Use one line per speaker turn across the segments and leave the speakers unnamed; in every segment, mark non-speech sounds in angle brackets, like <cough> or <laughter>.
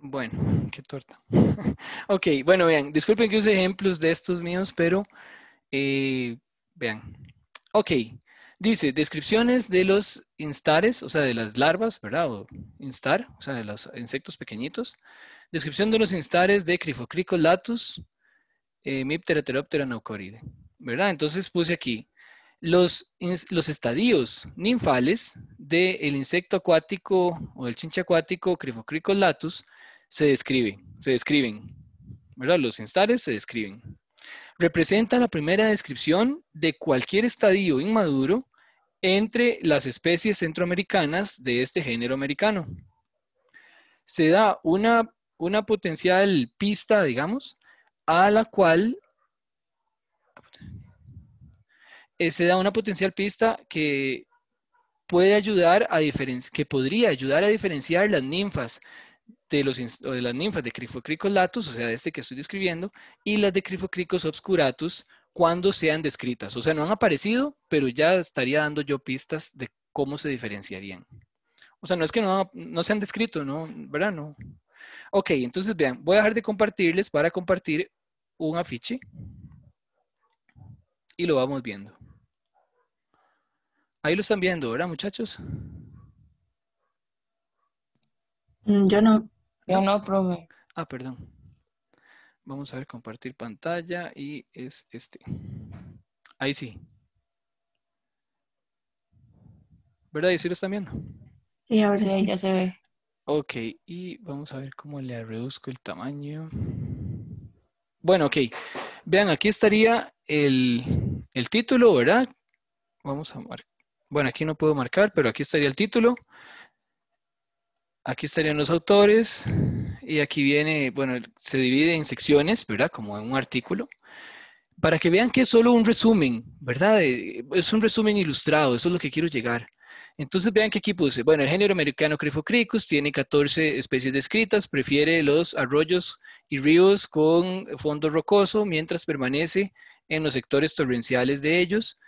Bueno, <laughs> qué torta. <laughs> ok, bueno, vean, disculpen que use ejemplos de estos míos, pero eh, vean. Ok, dice, descripciones de los instares, o sea, de las larvas, ¿verdad? O instar, o sea, de los insectos pequeñitos. Descripción de los instares de Crifocricolatus latus, eh, ¿verdad? Entonces puse aquí los, los estadios ninfales del insecto acuático o el chinche acuático Crifocricolatus latus, se describe, se describen, ¿verdad? Los instares se describen. Representa la primera descripción de cualquier estadio inmaduro entre las especies centroamericanas de este género americano. Se da una, potencial pista, digamos, a la cual eh, se da una potencial pista que puede ayudar a que podría ayudar a diferenciar las ninfas de, los, de las ninfas de latus, o sea, de este que estoy describiendo, y las de Crifocricos obscuratus cuando sean descritas. O sea, no han aparecido, pero ya estaría dando yo pistas de cómo se diferenciarían. O sea, no es que no, no se han descrito, ¿no? ¿Verdad? No. Ok, entonces vean, voy a dejar de compartirles para compartir un afiche y lo vamos viendo. Ahí lo están viendo, ¿verdad, muchachos?
Mm, yo no. Yo no, probé.
Ah, perdón. Vamos a ver, compartir pantalla y es este. Ahí sí. ¿Verdad? ¿Y si lo están viendo?
Sí, ahora sí, ya se ve.
Ok, y vamos a ver cómo le reduzco el tamaño. Bueno, ok. Vean, aquí estaría el, el título, ¿verdad? Vamos a marcar. Bueno, aquí no puedo marcar, pero aquí estaría el título. Aquí estarían los autores y aquí viene, bueno, se divide en secciones, ¿verdad? Como en un artículo. Para que vean que es solo un resumen, ¿verdad? Es un resumen ilustrado, eso es lo que quiero llegar. Entonces vean que aquí puse, bueno, el género americano Crifocricus tiene 14 especies descritas, prefiere los arroyos y ríos con fondo rocoso mientras permanece en los sectores torrenciales de ellos.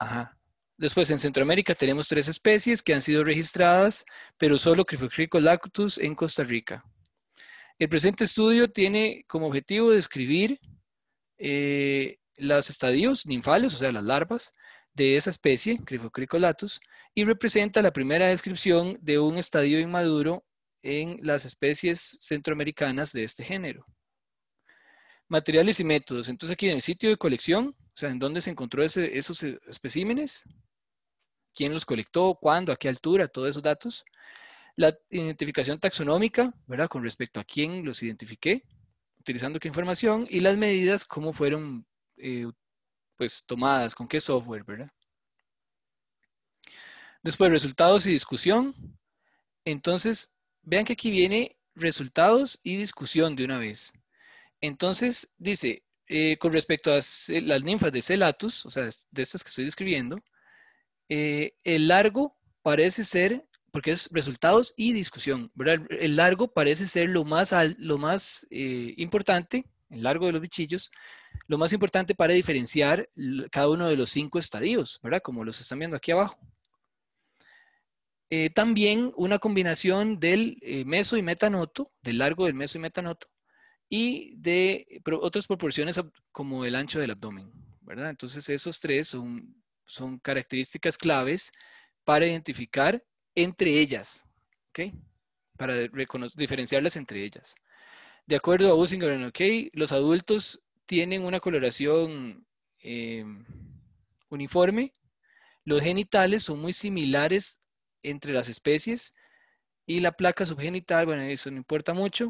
Ajá. Después, en Centroamérica tenemos tres especies que han sido registradas, pero solo Crifocricolactus en Costa Rica. El presente estudio tiene como objetivo describir eh, los estadios ninfales, o sea, las larvas, de esa especie, Crifocricolatus, y representa la primera descripción de un estadio inmaduro en las especies centroamericanas de este género. Materiales y métodos. Entonces aquí en el sitio de colección, o sea, en donde se encontró esos eh, especímenes, quién los colectó, cuándo, a qué altura, todos esos datos. La identificación taxonómica, ¿verdad? Con respecto a quién los identifiqué, utilizando qué información y las medidas, cómo fueron eh, pues tomadas, con qué software, ¿verdad? Después, resultados y discusión. Entonces, vean que aquí viene resultados y discusión de una vez. Entonces, dice, eh, con respecto a las ninfas de Celatus, o sea, de estas que estoy describiendo, eh, el largo parece ser, porque es resultados y discusión, ¿verdad? El largo parece ser lo más, lo más eh, importante, el largo de los bichillos, lo más importante para diferenciar cada uno de los cinco estadios, ¿verdad? Como los están viendo aquí abajo. Eh, también una combinación del meso y metanoto, del largo del meso y metanoto, y de otras proporciones como el ancho del abdomen, ¿verdad? Entonces esos tres son son características claves para identificar entre ellas, ¿ok? Para diferenciarlas entre ellas. De acuerdo a Usinger, ¿ok? Los adultos tienen una coloración em, uniforme. Los genitales son muy similares entre las especies y la placa subgenital, bueno, eso no importa mucho.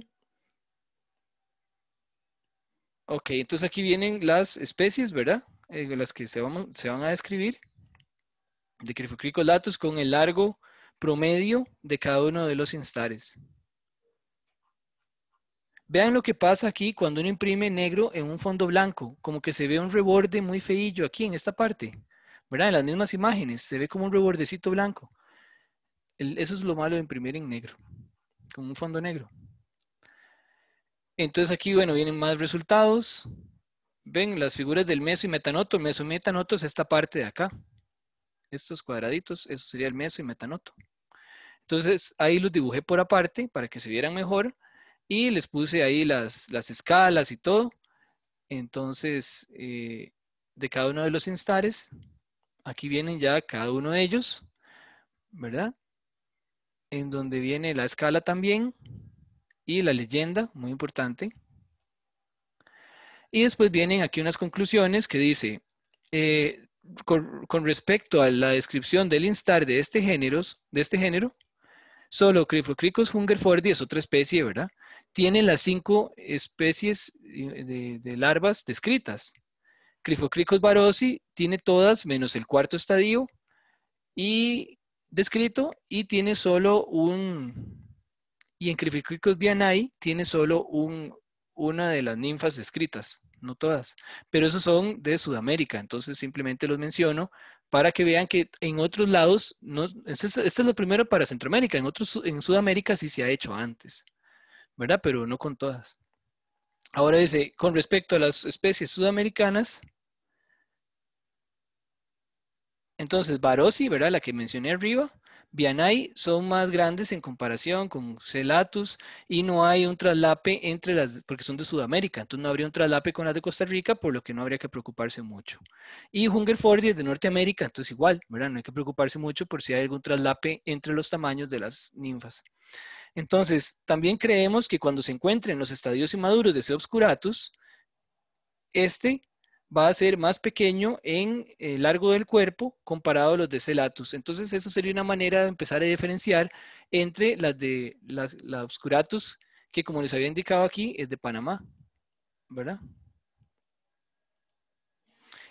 Ok, entonces aquí vienen las especies, ¿verdad? Eh, las que se van, se van a describir, Latus con el largo promedio de cada uno de los instares. Vean lo que pasa aquí cuando uno imprime negro en un fondo blanco, como que se ve un reborde muy feillo aquí en esta parte, ¿verdad? En las mismas imágenes se ve como un rebordecito blanco. eso es lo malo de imprimir en negro, con un fondo negro. Entonces aquí, bueno, vienen más resultados, ven las figuras del meso y metanoto. Meso y metanoto es esta parte de acá. Estos cuadraditos, eso sería el meso y metanoto. Entonces ahí los dibujé por aparte para que se vieran mejor y les puse ahí las, escalas y todo. Entonces, eh, de cada uno de los instares, aquí vienen ya cada uno de ellos, ¿verdad? En donde viene la escala también y la leyenda, muy importante. Y después vienen aquí unas conclusiones que dice, eh, con, respecto a la descripción del instar de este, género de este género, solo Cryphocricus hungerfordi es otra especie, ¿verdad? Tiene las cinco especies eh, de, larvas descritas. Cryphocricus barosi tiene todas menos el cuarto estadio y descrito y tiene solo un y en Cryphocricus vianai tiene solo un una de las ninfas escritas, no todas, pero esos son de Sudamérica, entonces simplemente los menciono para que vean que en otros lados, no, este, es lo primero para Centroamérica, en otros, en Sudamérica sí se ha hecho antes, ¿verdad? Pero no con todas. Ahora dice, con respecto a las especies sudamericanas, entonces Barossi, ¿verdad? La que mencioné arriba, Vianay son más grandes en comparación con Celatus y no hay un traslape entre las, porque son de Sudamérica, entonces no habría un traslape con las de Costa Rica, por lo que no habría que preocuparse mucho. Y Hungerfordia es de Norteamérica, entonces igual, ¿verdad? No hay que preocuparse mucho por si hay algún traslape entre los tamaños de las ninfas. Entonces, también creemos que cuando se encuentren los estadios inmaduros de C. obscuratus, este va a ser más pequeño en el eh, largo del cuerpo comparado a los de Celatus. Entonces, eso sería una manera de empezar a diferenciar entre las de las, la Obscuratus, que como les había indicado aquí, es de Panamá, ¿verdad?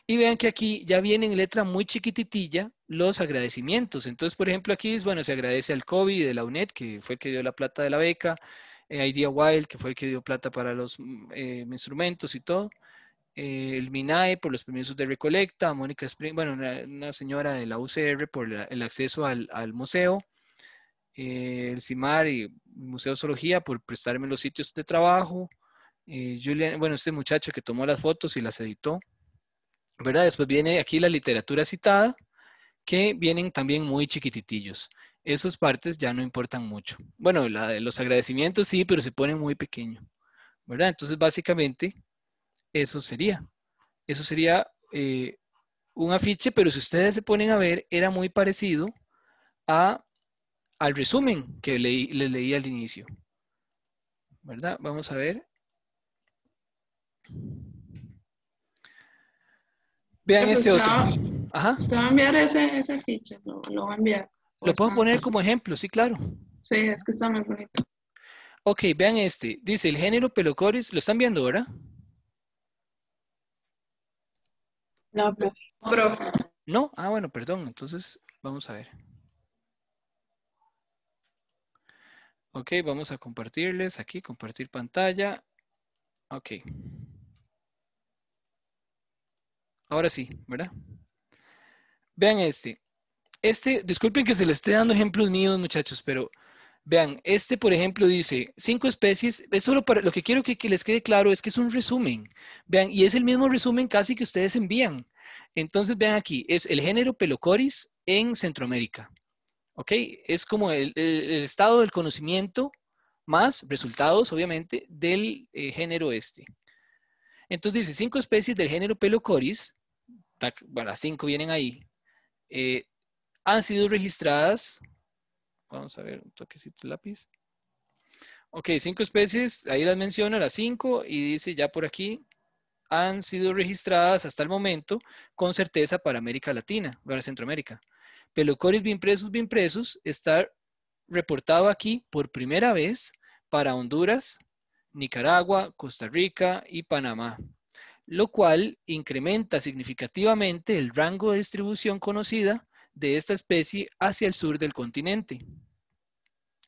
Y vean que aquí ya vienen en letra muy chiquititilla los agradecimientos. Entonces, por ejemplo, aquí es, bueno, se agradece al COVID de la UNED, que fue el que dio la plata de la beca, a Idea Wild, que fue el que dio plata para los mm, eh, instrumentos y todo. Eh, el MINAE por los permisos de recolecta, Mónica Spring, bueno, una, señora de la UCR por el acceso al, museo, eh, el CIMAR y el Museo de Zoología por prestarme los sitios de trabajo, eh, Julian, bueno, este muchacho que tomó las fotos y las editó, ¿verdad? Después viene aquí la literatura citada, que vienen también muy chiquititillos. Esas partes ya no importan mucho. Bueno, los agradecimientos sí, pero se ponen muy pequeño, ¿verdad? Entonces, básicamente, eso sería. Eso sería eh, un afiche, pero si ustedes se ponen a ver, era muy parecido al resumen que les leí al inicio. ¿Verdad? Vamos a ver. Vean este otro. Ajá. Usted va a enviar ese, afiche, lo, va a enviar. Lo puedo poner como ejemplo, sí, claro. Sí, es que está muy bonito. Ok, vean este. Dice el género Pelocoris, lo están viendo, ahora. No, profe. No, ah, bueno, perdón. Entonces, vamos a ver. Ok, vamos a compartirles aquí, compartir pantalla. Ok. Ahora sí, ¿verdad? Vean este. Este, disculpen que se le esté dando ejemplos míos, muchachos, pero Vean, este por ejemplo dice cinco especies, es solo para, lo que quiero que, les quede claro es que es un resumen. Vean, y es el mismo resumen casi que ustedes envían. Entonces vean aquí, es el género Pelocoris en Centroamérica. ¿Ok? Es como el, estado del conocimiento más resultados, obviamente, del eh, género este. Entonces dice cinco especies del género Pelocoris, bueno, las cinco vienen ahí, eh, han sido registradas Vamos a ver, un toquecito lápiz. Ok, cinco especies, ahí las menciona, las cinco, y dice ya por aquí, han sido registradas hasta el momento con certeza para América Latina, para Centroamérica. Pelocoris bimpresus bimpresus está reportado aquí por primera vez para Honduras, Nicaragua, Costa Rica y Panamá, lo cual incrementa significativamente el rango de distribución conocida de esta especie hacia el sur del continente.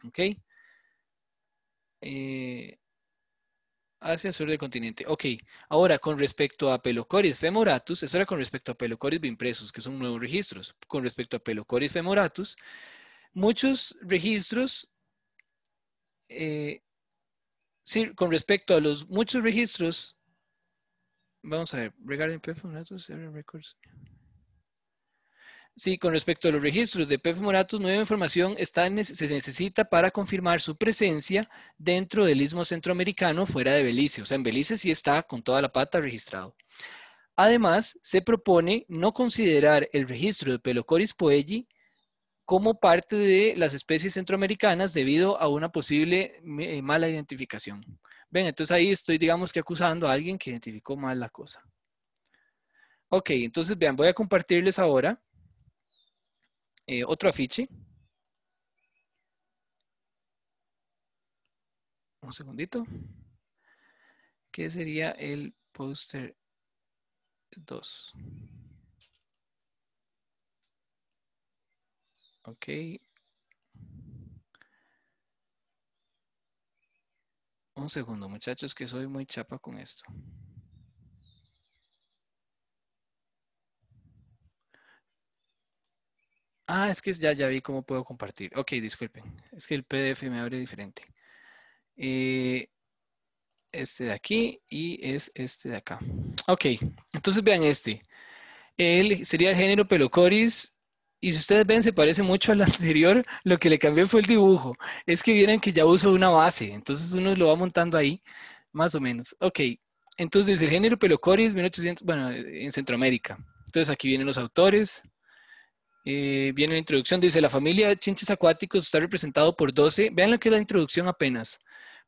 ¿Ok? Eh, hacia el sur del continente. Ok, ahora con respecto a Pelocoris femoratus, eso era con respecto a Pelocoris Bimpresos, que son nuevos registros. Con respecto a Pelocoris femoratus, muchos registros, eh, sí, con respecto a los muchos registros, vamos a ver, regarding femoratus, records. Sí, con respecto a los registros de P. moratus, nueva información está, se necesita para confirmar su presencia dentro del istmo centroamericano fuera de Belice. O sea, en Belice sí está con toda la pata registrado. Además, se propone no considerar el registro de Pelocoris poelli como parte de las especies centroamericanas debido a una posible eh, mala identificación. Ven, entonces ahí estoy, digamos que acusando a alguien que identificó mal la cosa. Ok, entonces vean, voy a compartirles ahora eh, otro afiche. Un segundito. Que sería el póster 2. Ok. Un segundo, muchachos, que soy muy chapa con esto. Ah, es que ya, ya vi cómo puedo compartir. Ok, disculpen. Es que el PDF me abre diferente. Eh, este de aquí y es este de acá. Ok, entonces vean este. Él sería el género Pelocoris. Y si ustedes ven, se parece mucho al <laughs> anterior. Lo que le cambió fue el dibujo. Es que vienen que ya uso una base. Entonces uno lo va montando ahí, más o menos. Ok, entonces el género Pelocoris, 1800, bueno, en Centroamérica. Entonces aquí vienen los autores. Eh, viene la introducción, dice la familia de chinches acuáticos está representado por 12, vean lo que es la introducción apenas,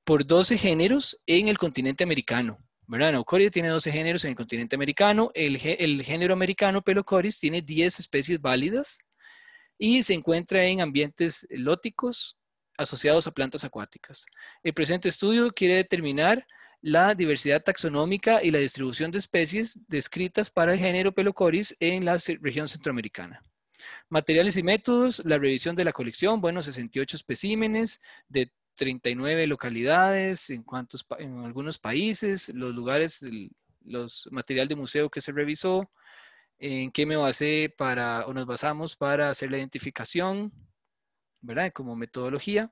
por 12 géneros en el continente americano. ¿verdad? Naucoria tiene 12 géneros en el continente americano, el, el género americano Pelocoris tiene 10 especies válidas y se encuentra en ambientes lóticos asociados a plantas acuáticas. El presente estudio quiere determinar la diversidad taxonómica y la distribución de especies descritas para el género Pelocoris en la región centroamericana. Materiales y métodos, la revisión de la colección, bueno, 68 especímenes de 39 localidades en, cuantos, en algunos países, los lugares, los material de museo que se revisó, en qué me basé para, o nos basamos para hacer la identificación, ¿verdad? Como metodología.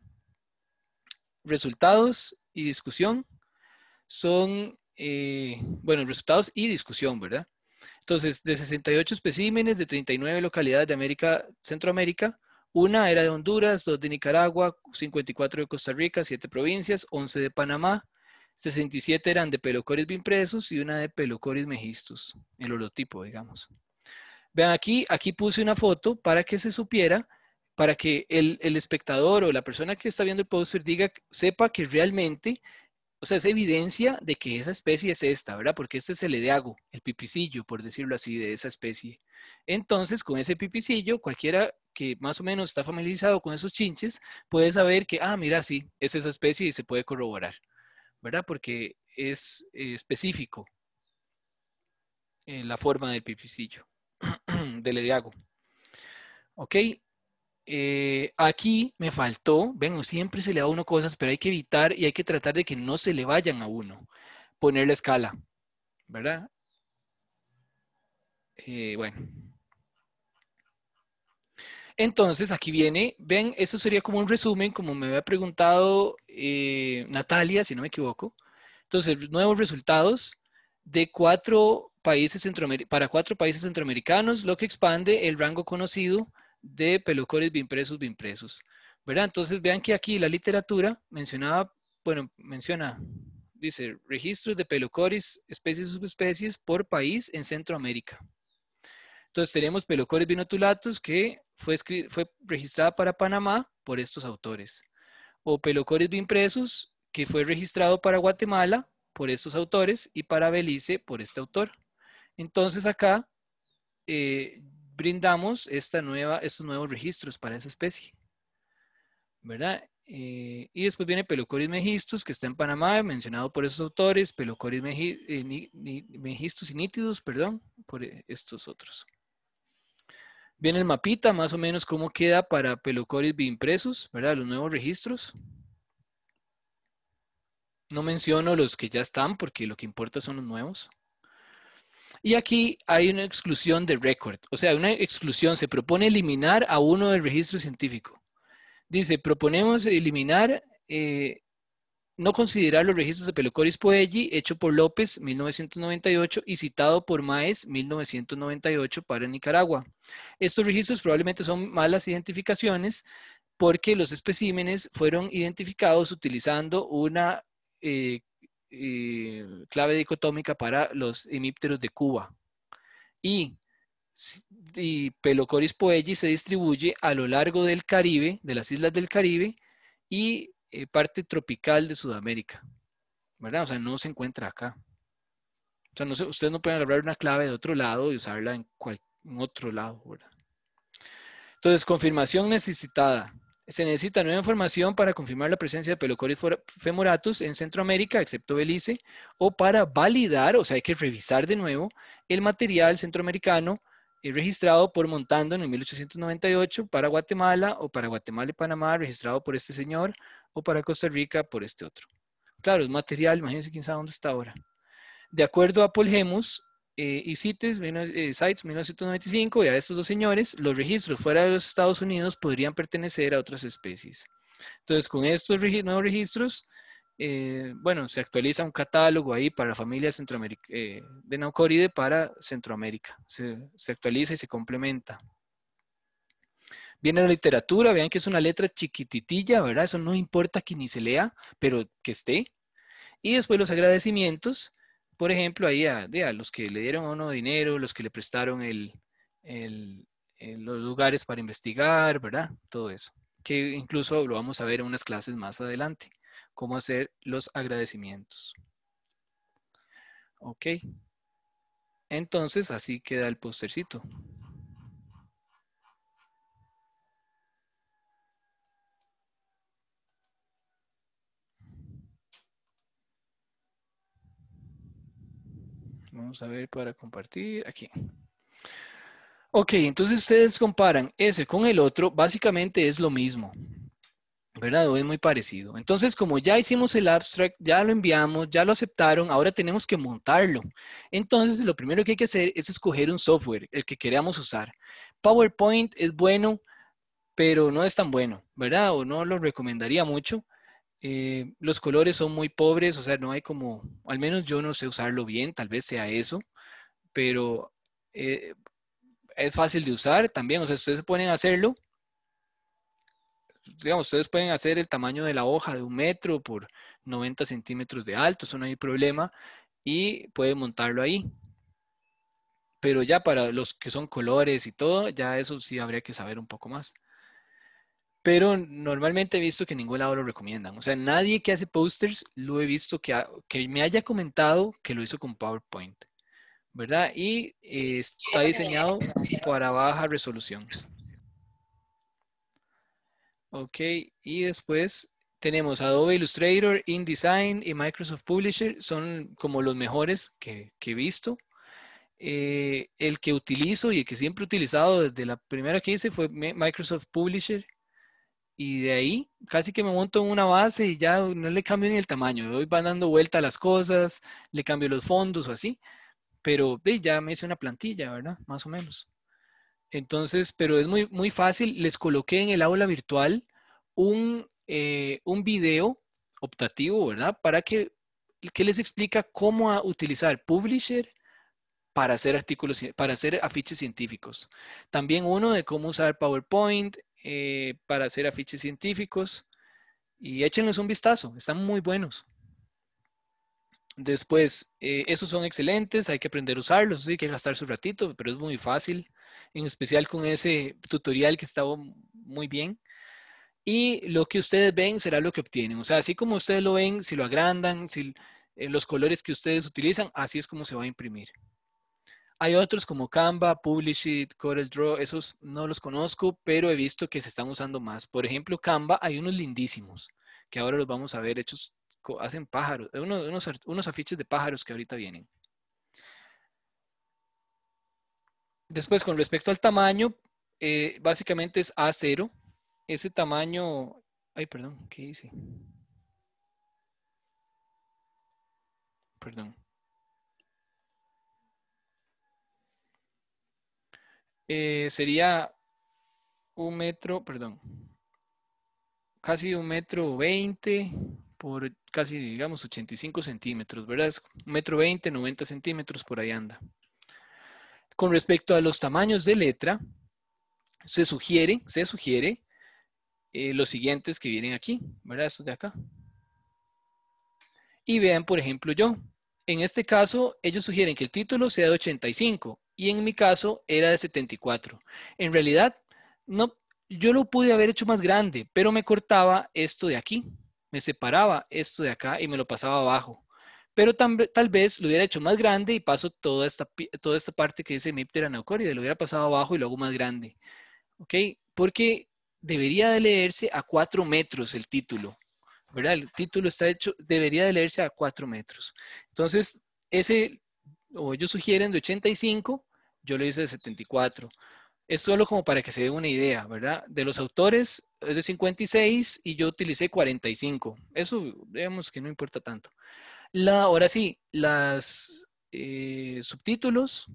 Resultados y discusión son, eh, bueno, resultados y discusión, ¿verdad? Entonces, de 68 especímenes de 39 localidades de América, Centroamérica, una era de Honduras, dos de Nicaragua, 54 de Costa Rica, 7 provincias, 11 de Panamá, 67 eran de pelocoris bimpresos y una de pelocoris mejistos, el holotipo, digamos. Vean aquí, aquí puse una foto para que se supiera, para que el, el espectador o la persona que está viendo el póster diga, sepa que realmente o sea, es evidencia de que esa especie es esta, ¿verdad? Porque este es el edeago, el pipicillo, por decirlo así, de esa especie. Entonces, con ese pipicillo, cualquiera que más o menos está familiarizado con esos chinches puede saber que, ah, mira, sí, es esa especie y se puede corroborar, ¿verdad? Porque es específico en la forma del pipicillo, <clears throat> del ediago, Ok, eh, aquí me faltó, ven, siempre se le da a uno cosas, pero hay que evitar y hay que tratar de que no se le vayan a uno. Poner la escala, ¿verdad? Eh, bueno. Entonces, aquí viene, ven, eso sería como un resumen, como me había preguntado eh, Natalia, si no me equivoco. Entonces, nuevos resultados de cuatro países para cuatro países centroamericanos, lo que expande el rango conocido de pelucores bimpresos, bimpresos. ¿Verdad? Entonces vean que aquí la literatura mencionaba, bueno, menciona, dice, registros de Pelocoris especies subespecies por país en Centroamérica. Entonces tenemos pelucoris vinotulatus que fue, fue registrada para Panamá por estos autores. O pelucoris bimpresos que fue registrado para Guatemala por estos autores y para Belice por este autor. Entonces acá eh, brindamos esta nueva, estos nuevos registros para esa especie. ¿Verdad? Eh, y después viene Pelocoris mejistus que está en Panamá, mencionado por esos autores, Pelocoris mejistus eh, y nítidos perdón, por eh, estos otros. Viene el mapita, más o menos cómo queda para Pelocoris impresos ¿verdad? Los nuevos registros. No menciono los que ya están porque lo que importa son los nuevos. Y aquí hay una exclusión de récord, o sea, una exclusión, se propone eliminar a uno del registro científico. Dice, proponemos eliminar, eh, no considerar los registros de Pelocoris Poelli, hecho por López, 1998, y citado por Maes, 1998, para Nicaragua. Estos registros probablemente son malas identificaciones porque los especímenes fueron identificados utilizando una eh, clave dicotómica para los hemípteros de Cuba. Y, Pelocoris poelli se distribuye a lo largo del Caribe, de las islas del Caribe y eh, parte tropical de Sudamérica. ¿Verdad? O sea, no se encuentra acá. O sea, ustedes no pueden agarrar una clave de otro lado y usarla en, otro lado. ¿verdad? Entonces, confirmación necesitada se necesita nueva información para confirmar la presencia de Pelocoris femoratus en Centroamérica, excepto Belice, o para validar, o sea, hay que revisar de nuevo el material centroamericano eh, registrado por Montando en 1898 para Guatemala o para Guatemala y Panamá, registrado por este señor, o para Costa Rica por este otro. Claro, es material, imagínense quién sabe dónde está ahora. De acuerdo a Polgemus, eh, y CITES, 1995 eh, y a estos dos señores, los registros fuera de los Estados Unidos podrían pertenecer a otras especies. Entonces, con estos nuevos registros, eh, bueno, se actualiza un catálogo ahí para la familia de Naucoride para Centroamérica. Se, se actualiza y se complementa. Viene la literatura, vean que es una letra chiquititilla, ¿verdad? Eso no importa que ni se lea, pero que esté. Y después los agradecimientos, por ejemplo, ahí a, a, los que le dieron a uno dinero, los que le prestaron los lugares para investigar, ¿verdad? Todo eso. Que incluso lo vamos a ver en unas clases más adelante, cómo hacer los agradecimientos. Ok. Entonces, así queda el postercito. Vamos a ver para compartir aquí. Ok, entonces ustedes comparan ese con el otro, básicamente es lo mismo, ¿verdad? O es muy parecido. Entonces, como ya hicimos el abstract, ya lo enviamos, ya lo aceptaron, ahora tenemos que montarlo. Entonces, lo primero que hay que hacer es escoger un software, el que queramos usar. PowerPoint es bueno, pero no es tan bueno, ¿verdad? O no lo recomendaría mucho. Eh, los colores son muy pobres, o sea, no hay como, al menos yo no sé usarlo bien, tal vez sea eso, pero eh, es fácil de usar también, o sea, ustedes pueden hacerlo, digamos, ustedes pueden hacer el tamaño de la hoja de un metro por 90 centímetros de alto, eso no hay problema, y pueden montarlo ahí. Pero ya para los que son colores y todo, ya eso sí habría que saber un poco más pero normalmente he visto que ningún lado lo recomiendan. O sea, nadie que hace posters lo he visto que, me haya comentado que lo hizo con PowerPoint, ¿verdad? Y eh, está diseñado para baja resolución. Ok, y después tenemos Adobe Illustrator, InDesign y Microsoft Publisher, son como los mejores que, he visto. Eh, el que utilizo y el que siempre he utilizado desde la primera que hice fue Microsoft Publisher y de ahí casi que me monto en una base y ya no le cambio ni el tamaño. Hoy van dando vuelta a las cosas, le cambio los fondos o así, pero ya me hice una plantilla, ¿verdad? Más o menos. Entonces, pero es muy, muy fácil. Les coloqué en el aula virtual un, eh, video optativo, ¿verdad? Para que, que les explica cómo utilizar Publisher para hacer artículos, para hacer afiches científicos. También uno de cómo usar PowerPoint, eh, para hacer afiches científicos y échenles un vistazo, están muy buenos. Después, eh, esos son excelentes, hay que aprender a usarlos, hay que gastar su ratito, pero es muy fácil, en especial con ese tutorial que estaba muy bien. Y lo que ustedes ven será lo que obtienen. O sea, así como ustedes lo ven, si lo agrandan, si eh, los colores que ustedes utilizan, así es como se va a imprimir. Hay otros como Canva, Publishit, CorelDRAW, esos no los conozco, pero he visto que se están usando más. Por ejemplo, Canva, hay unos lindísimos que ahora los vamos a ver hechos, hacen pájaros, eh, unos, afiches de pájaros que ahorita vienen. Después, con respecto al tamaño, eh, básicamente es A0. Ese tamaño, ay, perdón, ¿qué hice? Perdón. Eh, sería un metro, perdón, casi un metro veinte por casi, digamos, 85 centímetros, ¿verdad? un metro veinte, 90 centímetros, por ahí anda. Con respecto a los tamaños de letra, se sugiere, se sugiere eh, los siguientes que vienen aquí, ¿verdad? Estos de acá. Y vean, por ejemplo, yo. En este caso, ellos sugieren que el título sea de 85 y en mi caso era de 74. En realidad, no, yo lo pude haber hecho más grande, pero me cortaba esto de aquí, me separaba esto de acá y me lo pasaba abajo. Pero tal vez lo hubiera hecho más grande y paso toda esta, toda esta parte que dice Miptera y lo hubiera pasado abajo y lo hago más grande. ¿Ok? Porque debería de leerse a 4 metros el título. ¿Verdad? El título está hecho, debería de leerse a 4 metros. Entonces, ese, o ellos sugieren de 85 yo le hice de 74. Es solo como para que se dé una idea, ¿verdad? De los autores es de 56 y yo utilicé 45. Eso, digamos que no importa tanto. La, ahora sí, las eh, subtítulos,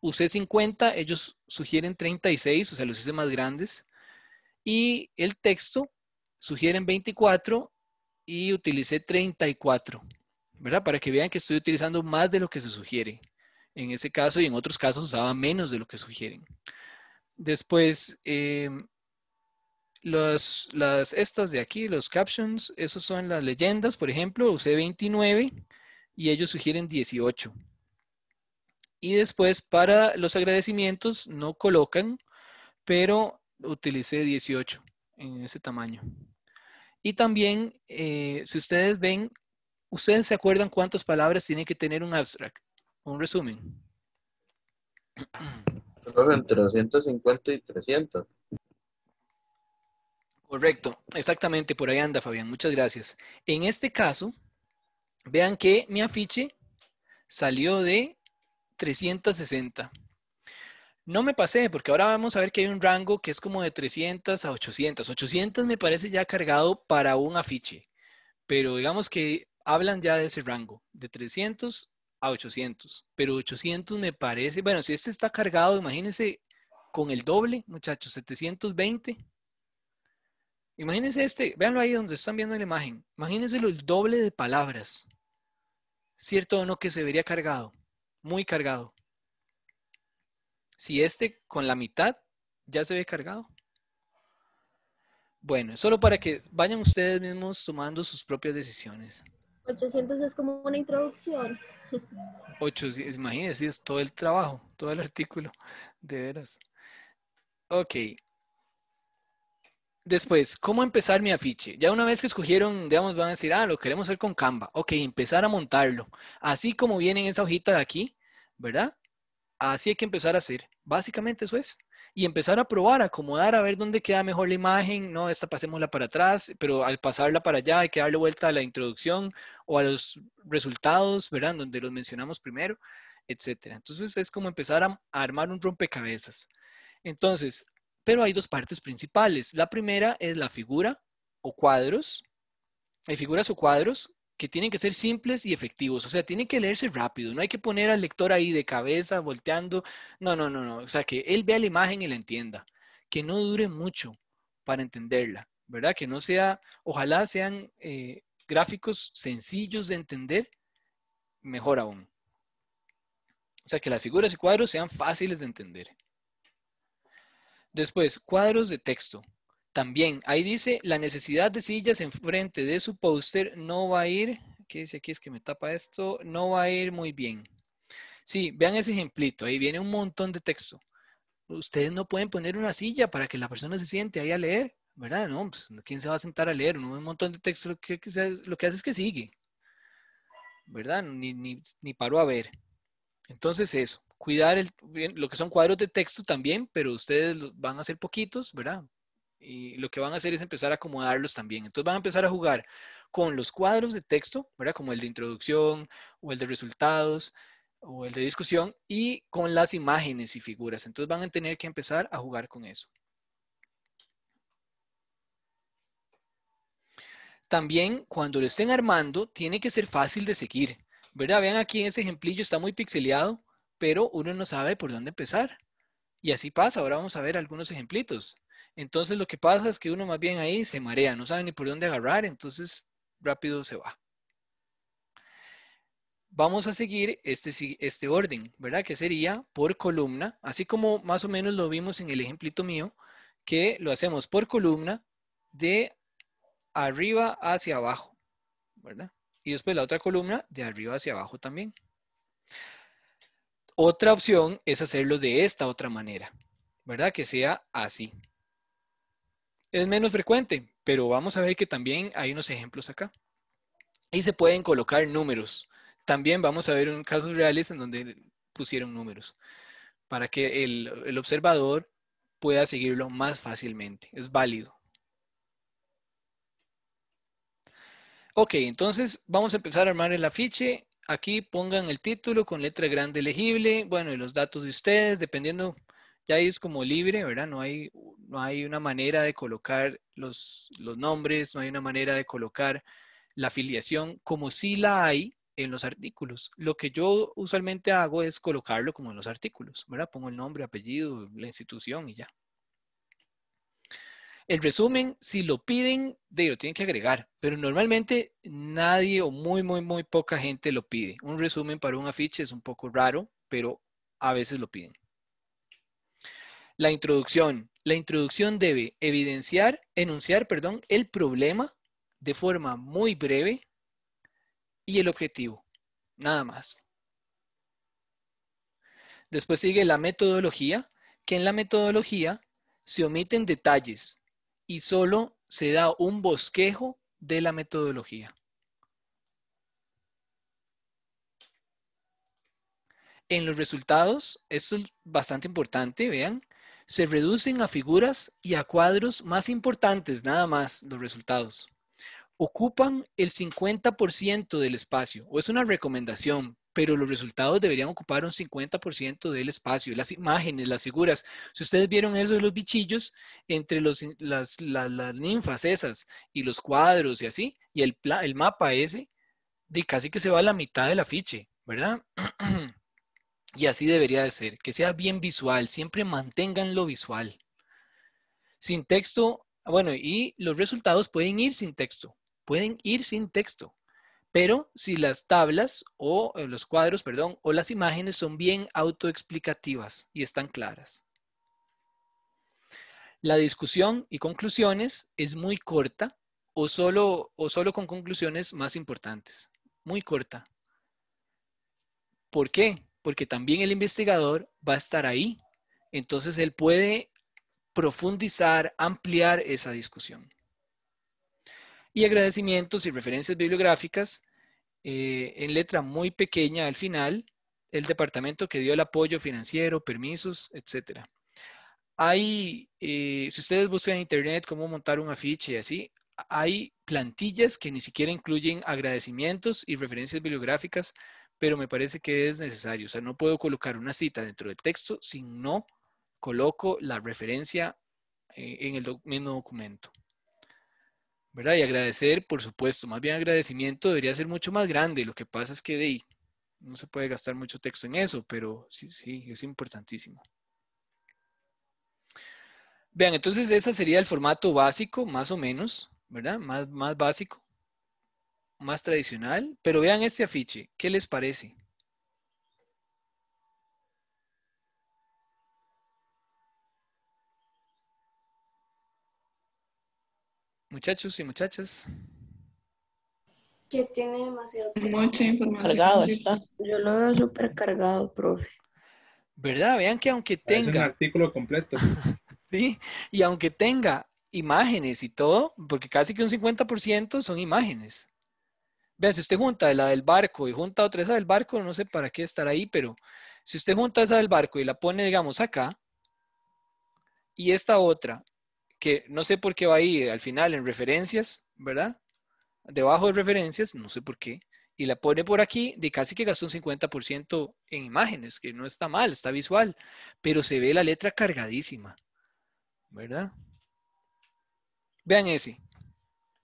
usé 50, ellos sugieren 36, o sea, los hice más grandes. Y el texto sugieren 24 y utilicé 34, ¿verdad? Para que vean que estoy utilizando más de lo que se sugiere en ese caso y en otros casos usaba menos de lo que sugieren. Después, eh, las, estas de aquí, los captions, esos son las leyendas, por ejemplo, usé 29 y ellos sugieren 18. Y después para los agradecimientos no colocan, pero utilicé 18 en ese tamaño. Y también, eh, si ustedes ven, ustedes se acuerdan cuántas palabras tiene que tener un abstract un resumen. entre 250 y 300. Correcto, exactamente, por ahí anda Fabián, muchas gracias. En este caso, vean que mi afiche salió de 360. No me pasé, porque ahora vamos a ver que hay un rango que es como de 300 a 800. 800 me parece ya cargado para un afiche, pero digamos que hablan ya de ese rango, de 300 a 800. Pero 800 me parece, bueno, si este está cargado, imagínense con el doble, muchachos, 720. Imagínense este, véanlo ahí donde están viendo la imagen. Imagínense el doble de palabras. ¿Cierto o no que se vería cargado? Muy cargado. Si este con la mitad ya se ve cargado. Bueno, solo para que vayan ustedes mismos tomando sus propias decisiones.
800 es como una introducción.
800, imagínense, es todo el trabajo, todo el artículo, de veras. Ok. Después, ¿cómo empezar mi afiche? Ya una vez que escogieron, digamos, van a decir, ah, lo queremos hacer con Canva. Ok, empezar a montarlo. Así como viene en esa hojita de aquí, ¿verdad? Así hay que empezar a hacer. Básicamente eso es y empezar a probar, a acomodar, a ver dónde queda mejor la imagen, no, esta pasémosla para atrás, pero al pasarla para allá hay que darle vuelta a la introducción o a los resultados, ¿verdad? Donde los mencionamos primero, etcétera. Entonces es como empezar a, a armar un rompecabezas. Entonces, pero hay dos partes principales. La primera es la figura o cuadros, hay figuras o cuadros que tienen que ser simples y efectivos, o sea, tienen que leerse rápido, no hay que poner al lector ahí de cabeza, volteando, no, no, no, no, o sea, que él vea la imagen y la entienda, que no dure mucho para entenderla, ¿verdad? Que no sea, ojalá sean eh, gráficos sencillos de entender, mejor aún. O sea, que las figuras y cuadros sean fáciles de entender. Después, cuadros de texto. También, ahí dice, la necesidad de sillas enfrente de su póster no va a ir, ¿qué dice aquí? Es que me tapa esto, no va a ir muy bien. Sí, vean ese ejemplito, ahí viene un montón de texto. Ustedes no pueden poner una silla para que la persona se siente ahí a leer, ¿verdad? No, pues, ¿quién se va a sentar a leer? Un montón de texto, lo que, lo que hace es que sigue, ¿verdad? Ni, ni, paró a ver. Entonces eso, cuidar el, lo que son cuadros de texto también, pero ustedes van a hacer poquitos, ¿verdad? y lo que van a hacer es empezar a acomodarlos también. Entonces van a empezar a jugar con los cuadros de texto, ¿verdad? Como el de introducción o el de resultados o el de discusión y con las imágenes y figuras. Entonces van a tener que empezar a jugar con eso. También cuando lo estén armando, tiene que ser fácil de seguir, ¿verdad? Vean aquí en ese ejemplillo, está muy pixelado, pero uno no sabe por dónde empezar. Y así pasa, ahora vamos a ver algunos ejemplitos. Entonces lo que pasa es que uno más bien ahí se marea, no sabe ni por dónde agarrar, entonces rápido se va. Vamos a seguir este, este orden, ¿verdad? Que sería por columna, así como más o menos lo vimos en el ejemplito mío, que lo hacemos por columna de arriba hacia abajo, ¿verdad? Y después la otra columna de arriba hacia abajo también. Otra opción es hacerlo de esta otra manera, ¿verdad? Que sea así es menos frecuente, pero vamos a ver que también hay unos ejemplos acá. Y se pueden colocar números. También vamos a ver un casos reales en donde pusieron números para que el, observador pueda seguirlo más fácilmente. Es válido. Ok, entonces vamos a empezar a armar el afiche. Aquí pongan el título con letra grande legible, bueno, y los datos de ustedes, dependiendo ya es como libre, ¿verdad? No hay, no hay una manera de colocar los, los nombres, no hay una manera de colocar la afiliación, como si la hay en los artículos. Lo que yo usualmente hago es colocarlo como en los artículos, ¿verdad? Pongo el nombre, apellido, la institución y ya. El resumen, si lo piden, de, lo tienen que agregar, pero normalmente nadie o muy, muy, muy poca gente lo pide. Un resumen para un afiche es un poco raro, pero a veces lo piden. La introducción. La introducción debe evidenciar, enunciar, perdón, el problema de forma muy breve y el objetivo. Nada más. Después sigue la metodología, que en la metodología se omiten detalles y solo se da un bosquejo de la metodología. En los resultados, esto es bastante importante, vean, se reducen a figuras y a cuadros más importantes, nada más los resultados. Ocupan el 50% del espacio, o es una recomendación, pero los resultados deberían ocupar un 50% del espacio, las imágenes, las figuras. Si ustedes vieron esos los bichillos entre las, las, ninfas esas y los cuadros y así, y el, el mapa ese, de casi que se va a la mitad del afiche, ¿verdad? <clears throat> Y así debería de ser, que sea bien visual, siempre mantengan lo visual. Sin texto, bueno, y los resultados pueden ir sin texto, pueden ir sin texto. Pero si las tablas o eh, los cuadros, perdón, o las imágenes son bien autoexplicativas y están claras. La discusión y conclusiones es muy corta o solo, o solo con conclusiones más importantes. Muy corta. ¿Por qué? porque también el investigador va a estar ahí. Entonces él puede profundizar, ampliar esa discusión. Y agradecimientos y referencias bibliográficas eh, en letra muy pequeña al final, el departamento que dio el apoyo financiero, permisos, etc. Hay, eh, si ustedes buscan en internet cómo montar un afiche y así, hay plantillas que ni siquiera incluyen agradecimientos y referencias bibliográficas pero me parece que es necesario. O sea, no puedo colocar una cita dentro del texto si no coloco la referencia eh, en el mismo documento. ¿Verdad? Y agradecer, por supuesto, más bien agradecimiento debería ser mucho más grande. Lo que pasa es que de no se puede gastar mucho texto en eso, pero sí, sí, es importantísimo. Vean, entonces ese sería el formato básico, más o menos, ¿verdad? Más, más básico más tradicional, pero vean este afiche, ¿qué les parece? Muchachos y muchachas.
Que tiene demasiado.
Mucha información. Yo lo veo súper cargado, profe. ¿Verdad? Vean que aunque tenga. Es un artículo completo. <laughs> sí, y aunque tenga imágenes y todo, porque casi que un 50% son imágenes. Vean, si usted junta la del barco y junta otra esa del barco, no sé para qué estar ahí, pero si usted junta esa del barco y la pone, digamos, acá, y esta otra, que no sé por qué va ahí al final en referencias, ¿verdad? Debajo de referencias, no sé por qué, y la pone por aquí, de casi que gastó un 50% en imágenes, que no está mal, está visual, pero se ve la letra cargadísima, ¿verdad? Vean ese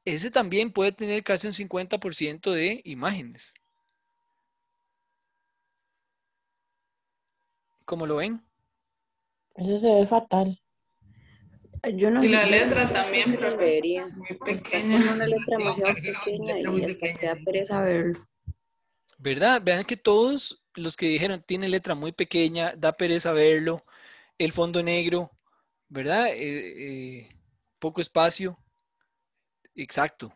ese también puede tener casi un 50% de imágenes. ¿Cómo lo ven? Eso se ve fatal. Yo no y la letra también,
Muy pequeña. Es una letra demasiado pequeña y da pereza verlo.
¿Verdad? Vean que todos los que dijeron tiene letra muy pequeña, da pereza verlo, el fondo negro, ¿verdad? Eh, eh, poco espacio. Exacto.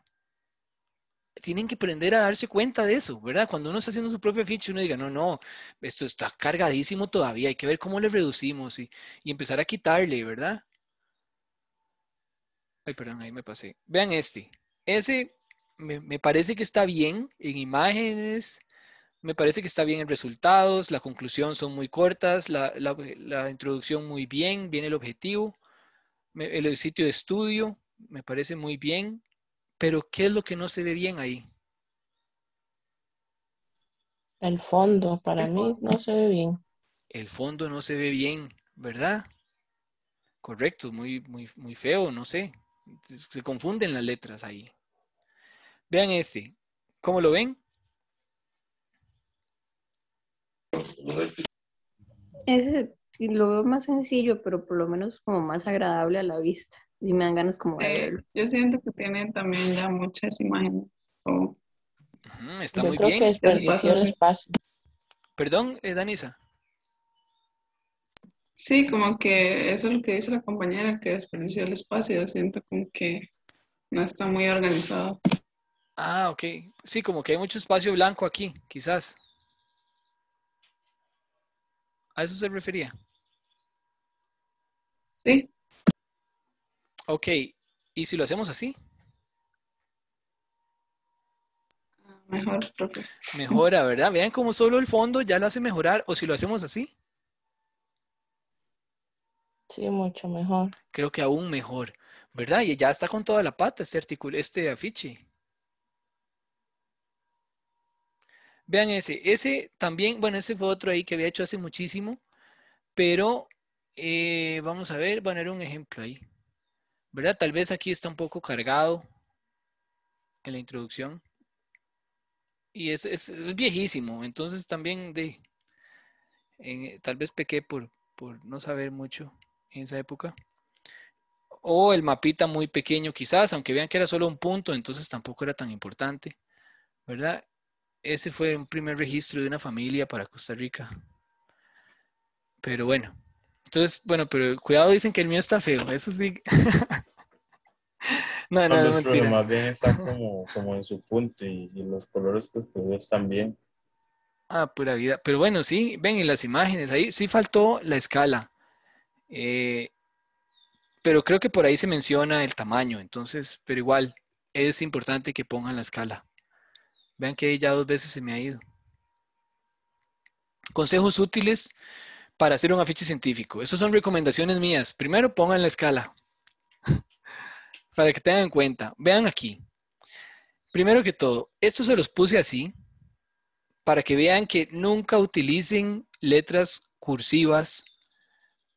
Tienen que aprender a darse cuenta de eso, ¿verdad? Cuando uno está haciendo su propio ficha, uno diga, no, no, esto está cargadísimo todavía, hay que ver cómo le reducimos y, empezar a quitarle, ¿verdad? Ay, perdón, ahí me pasé. Vean este. Ese me, parece que está bien en imágenes, me parece que está bien en resultados, la conclusión son muy cortas, la, introducción muy bien, viene el objetivo, el sitio de estudio me parece muy bien, pero ¿qué es lo que no se ve bien ahí?
El fondo, para mí no se ve bien.
El fondo no se ve bien, ¿verdad? Correcto, muy, muy, muy feo, no sé. Se confunden las letras ahí. Vean este. ¿Cómo lo ven?
Ese lo veo más sencillo, pero por lo menos como más agradable a la vista y me dan ganas como Yo siento que tienen también ya muchas imágenes.
está yo muy creo que desperdició el espacio. Perdón, eh, Danisa. Sí, como que eso es lo que dice la compañera, que desperdició el espacio. Yo siento como que no está muy organizado. Ah, ok. Sí, como que hay mucho espacio blanco aquí, quizás. ¿A eso se refería? Sí. Ok, ¿y si lo hacemos así? Ah, mejor, Mejora, ¿verdad? Vean cómo solo el fondo ya lo hace mejorar, o si lo hacemos así.
Sí, mucho mejor.
Creo que aún mejor, ¿verdad? Y ya está con toda la pata este este afiche. Vean ese, ese también, bueno, ese fue otro ahí que había hecho hace muchísimo, pero eh, vamos a ver, poner un ejemplo ahí. ¿verdad? Tal vez aquí está un poco cargado en la introducción. Y es, es, viejísimo, entonces también de, tal vez pequé por, por no saber mucho en esa época. O el mapita muy pequeño quizás, aunque vean que era solo un punto, entonces tampoco era tan importante, ¿verdad? Ese fue un primer registro de una familia para Costa Rica. Pero bueno, entonces, bueno, pero cuidado, dicen que el mío está feo. Eso sí. <laughs>
no, no, no, no Más bien
está como, en su punto y, los colores pues, pues están bien. Ah, pura vida. Pero bueno, sí, ven en las imágenes, ahí sí faltó la escala. Eh, pero creo que por ahí se menciona el tamaño, entonces, pero igual, es importante que pongan la escala. Vean que ya dos veces se me ha ido. Consejos útiles para hacer un afiche científico. Esas son recomendaciones mías. Primero pongan la escala <laughs> para que tengan en cuenta. Vean aquí. Primero que todo, esto se los puse así para que vean que nunca utilicen letras cursivas.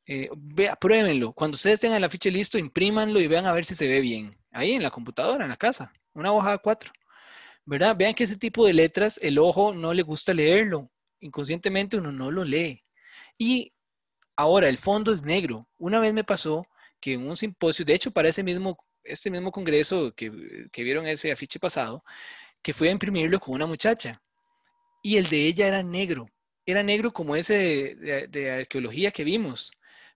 Eh, vea, pruébenlo. Cuando ustedes tengan el afiche listo, imprímanlo y vean a ver si se ve bien. Ahí en la computadora, en la casa. Una hoja A4. ¿Verdad? Vean que ese tipo de letras, el ojo no le gusta leerlo. Inconscientemente uno no lo lee. Y ahora el fondo es negro. Una vez me pasó que en un simposio, de hecho para ese mismo, este mismo congreso que, vieron ese afiche pasado, que fui a imprimirlo con una muchacha y el de ella era negro. Era negro como ese de, arqueología que vimos,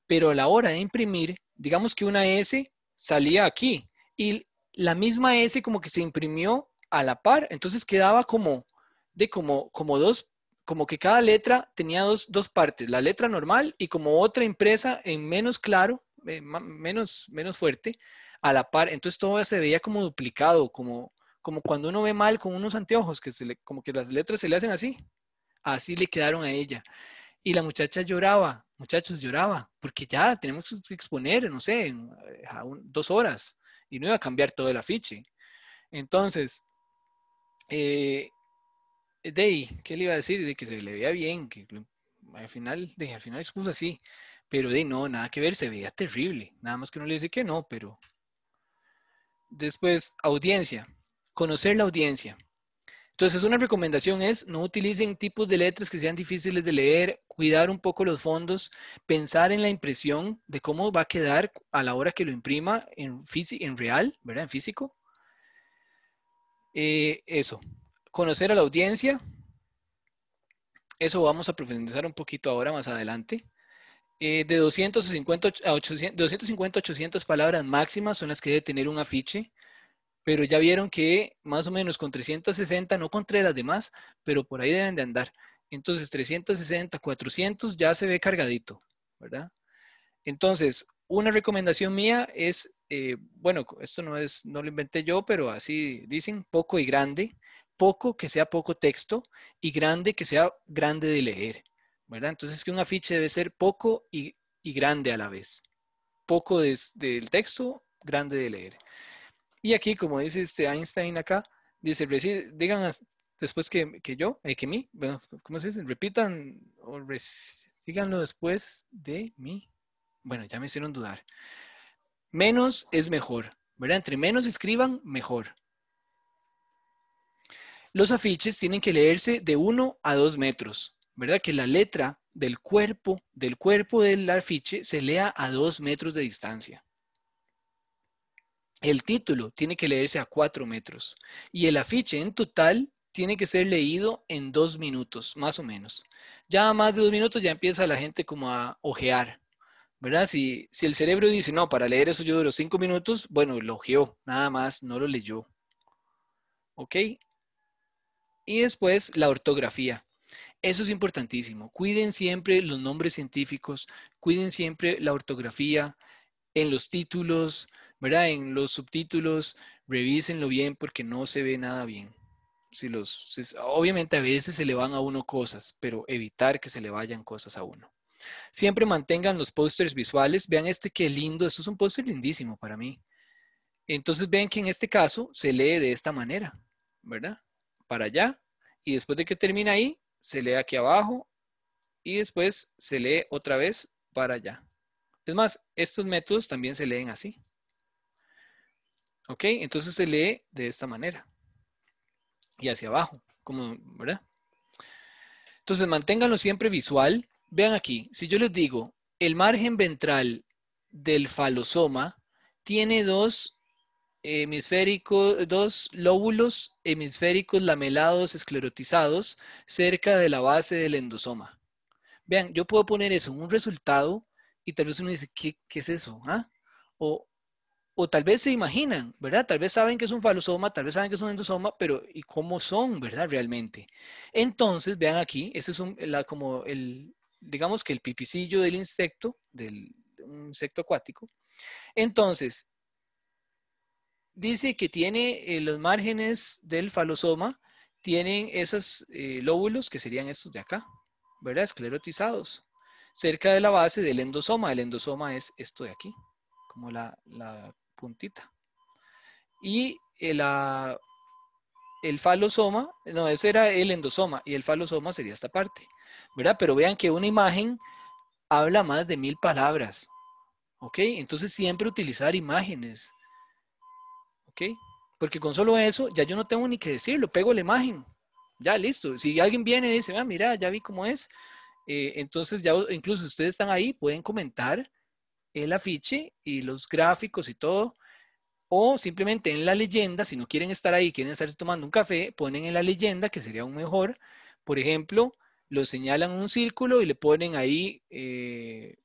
pero a la hora de imprimir, digamos que una S salía aquí y la misma S como que se imprimió a la par, entonces quedaba como de como, como dos como que cada letra tenía dos, partes, la letra normal y como otra impresa en menos claro, eh, menos, menos fuerte, a la par. Entonces todo se veía como duplicado, como, como cuando uno ve mal con unos anteojos, que se le, como que las letras se le hacen así. Así le quedaron a ella. Y la muchacha lloraba, muchachos, lloraba, porque ya tenemos que exponer, no sé, en, eh, dos horas, y no iba a cambiar todo el afiche. Entonces, eh, eh, Day, ¿qué le iba a decir? De que se le veía bien, que al final, de, al final expuso así, pero de no, nada que ver, se veía terrible, nada más que no le dice que no, pero... Después, audiencia, conocer la audiencia. Entonces, una recomendación es no utilicen tipos de letras que sean difíciles de leer, cuidar un poco los fondos, pensar en la impresión de cómo va a quedar a la hora que lo imprima en, en real, ¿verdad? En físico. Eh, eso conocer a la audiencia. Eso vamos a profundizar un poquito ahora más adelante. Eh, de 250 a 800, 250 800 palabras máximas son las que debe tener un afiche, pero ya vieron que más o menos con 360, no contra las demás, pero por ahí deben de andar. Entonces 360, 400 ya se ve cargadito, ¿verdad? Entonces, una recomendación mía es, eh, bueno, esto no, es, no lo inventé yo, pero así dicen, poco y grande poco que sea poco texto y grande que sea grande de leer, ¿verdad? Entonces que un afiche debe ser poco y, grande a la vez. Poco del texto, grande de leer. Y aquí, como dice este Einstein acá, dice, digan después que, yo, eh, que mí, ¿cómo se dice? Repitan o díganlo después de mí. Bueno, ya me hicieron dudar. Menos es mejor, ¿verdad? Entre menos escriban, mejor los afiches tienen que leerse de 1 a 2 metros, ¿verdad? Que la letra del cuerpo, del cuerpo del afiche se lea a 2 metros de distancia. El título tiene que leerse a 4 metros y el afiche en total tiene que ser leído en 2 minutos, más o menos. Ya a más de 2 minutos ya empieza la gente como a ojear, ¿verdad? Si, si el cerebro dice, no, para leer eso yo duro 5 minutos, bueno, lo ojeó, nada más, no lo leyó. ¿Ok? Y después la ortografía. Eso es importantísimo. Cuiden siempre los nombres científicos, cuiden siempre la ortografía en los títulos, ¿verdad? En los subtítulos, revísenlo bien porque no se ve nada bien. Si los, obviamente a veces se le van a uno cosas, pero evitar que se le vayan cosas a uno. Siempre mantengan los pósters visuales. Vean este qué lindo. Esto es un póster lindísimo para mí. Entonces vean que en este caso se lee de esta manera, ¿verdad? para allá y después de que termina ahí, se lee aquí abajo y después se lee otra vez para allá. Es más, estos métodos también se leen así. ¿Ok? Entonces se lee de esta manera. Y hacia abajo, como, ¿verdad? Entonces manténganlo siempre visual. Vean aquí, si yo les digo, el margen ventral del falosoma tiene dos hemisféricos, dos lóbulos hemisféricos lamelados esclerotizados cerca de la base del endosoma. Vean, yo puedo poner eso en un resultado y tal vez uno dice, ¿qué, es eso? ¿Ah? O, o, tal vez se imaginan, ¿verdad? Tal vez saben que es un falosoma, tal vez saben que es un endosoma, pero ¿y cómo son, verdad? Realmente. Entonces, vean aquí, este es un, como el, digamos que el pipicillo del insecto, del un insecto acuático. Entonces, dice que tiene eh, los márgenes del falosoma, tienen esos eh, lóbulos que serían estos de acá, ¿verdad? Esclerotizados, cerca de la base del endosoma. El endosoma es esto de aquí, como la, puntita. Y el, eh, el falosoma, no, ese era el endosoma, y el falosoma sería esta parte, ¿verdad? Pero vean que una imagen habla más de mil palabras, ¿ok? Entonces siempre utilizar imágenes, ¿ok? Porque con solo eso ya yo no tengo ni que decirlo, pego la imagen, ya listo. Si alguien viene y dice, ah, mira, ya vi cómo es, eh, entonces ya incluso ustedes están ahí, pueden comentar el afiche y los gráficos y todo, o simplemente en la leyenda, si no quieren estar ahí, quieren estar tomando un café, ponen en la leyenda, que sería aún mejor, por ejemplo, lo señalan un círculo y le ponen ahí, eh,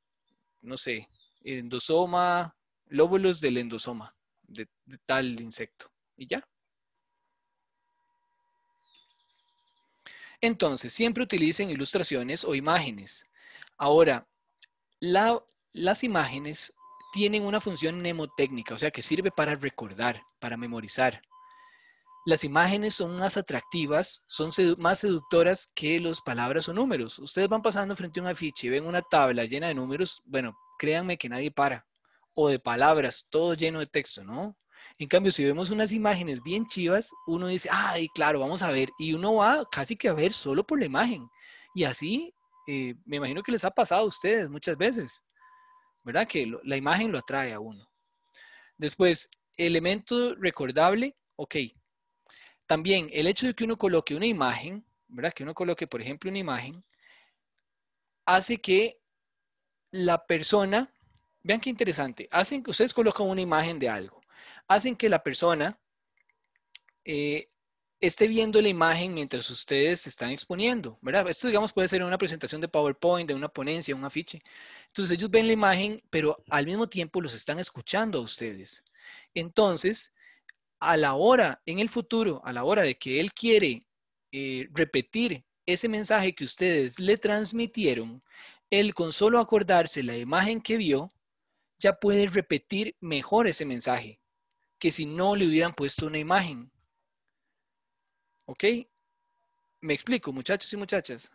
no sé, endosoma, lóbulos del endosoma de, tal insecto. Y ya. Entonces, siempre utilicen ilustraciones o imágenes. Ahora, las imágenes tienen una función mnemotécnica, o sea que sirve para recordar, para memorizar. Las imágenes son más atractivas, son más seductoras que las palabras o números. Ustedes van pasando frente a un afiche y ven una tabla llena de números, bueno, créanme que nadie para o de palabras, todo lleno de texto, ¿no? En cambio, si vemos unas imágenes bien chivas, uno dice, ay, claro, vamos a ver. Y uno va casi que a ver solo por la imagen. Y así, eh, me imagino que les ha pasado a ustedes muchas veces, ¿verdad? Que la imagen lo atrae a uno. Después, elemento recordable, ok. También el hecho de que uno coloque una imagen, ¿verdad? Que uno coloque, por ejemplo, una imagen, hace que la persona Vean qué interesante. Hacen que ustedes colocan una imagen de algo. Hacen que la persona eh, esté viendo la imagen mientras ustedes se están exponiendo, ¿verdad? Esto, digamos, puede ser una presentación de PowerPoint, de una ponencia, un afiche. Entonces, ellos ven la imagen, pero al mismo tiempo los están escuchando a ustedes. Entonces, a la hora, en el futuro, a la hora de que él quiere eh, repetir ese mensaje que ustedes le transmitieron, él con solo acordarse la imagen que vio, ya puedes repetir mejor ese mensaje que si no le hubieran puesto una imagen. ¿Ok? Me explico, muchachos y muchachas.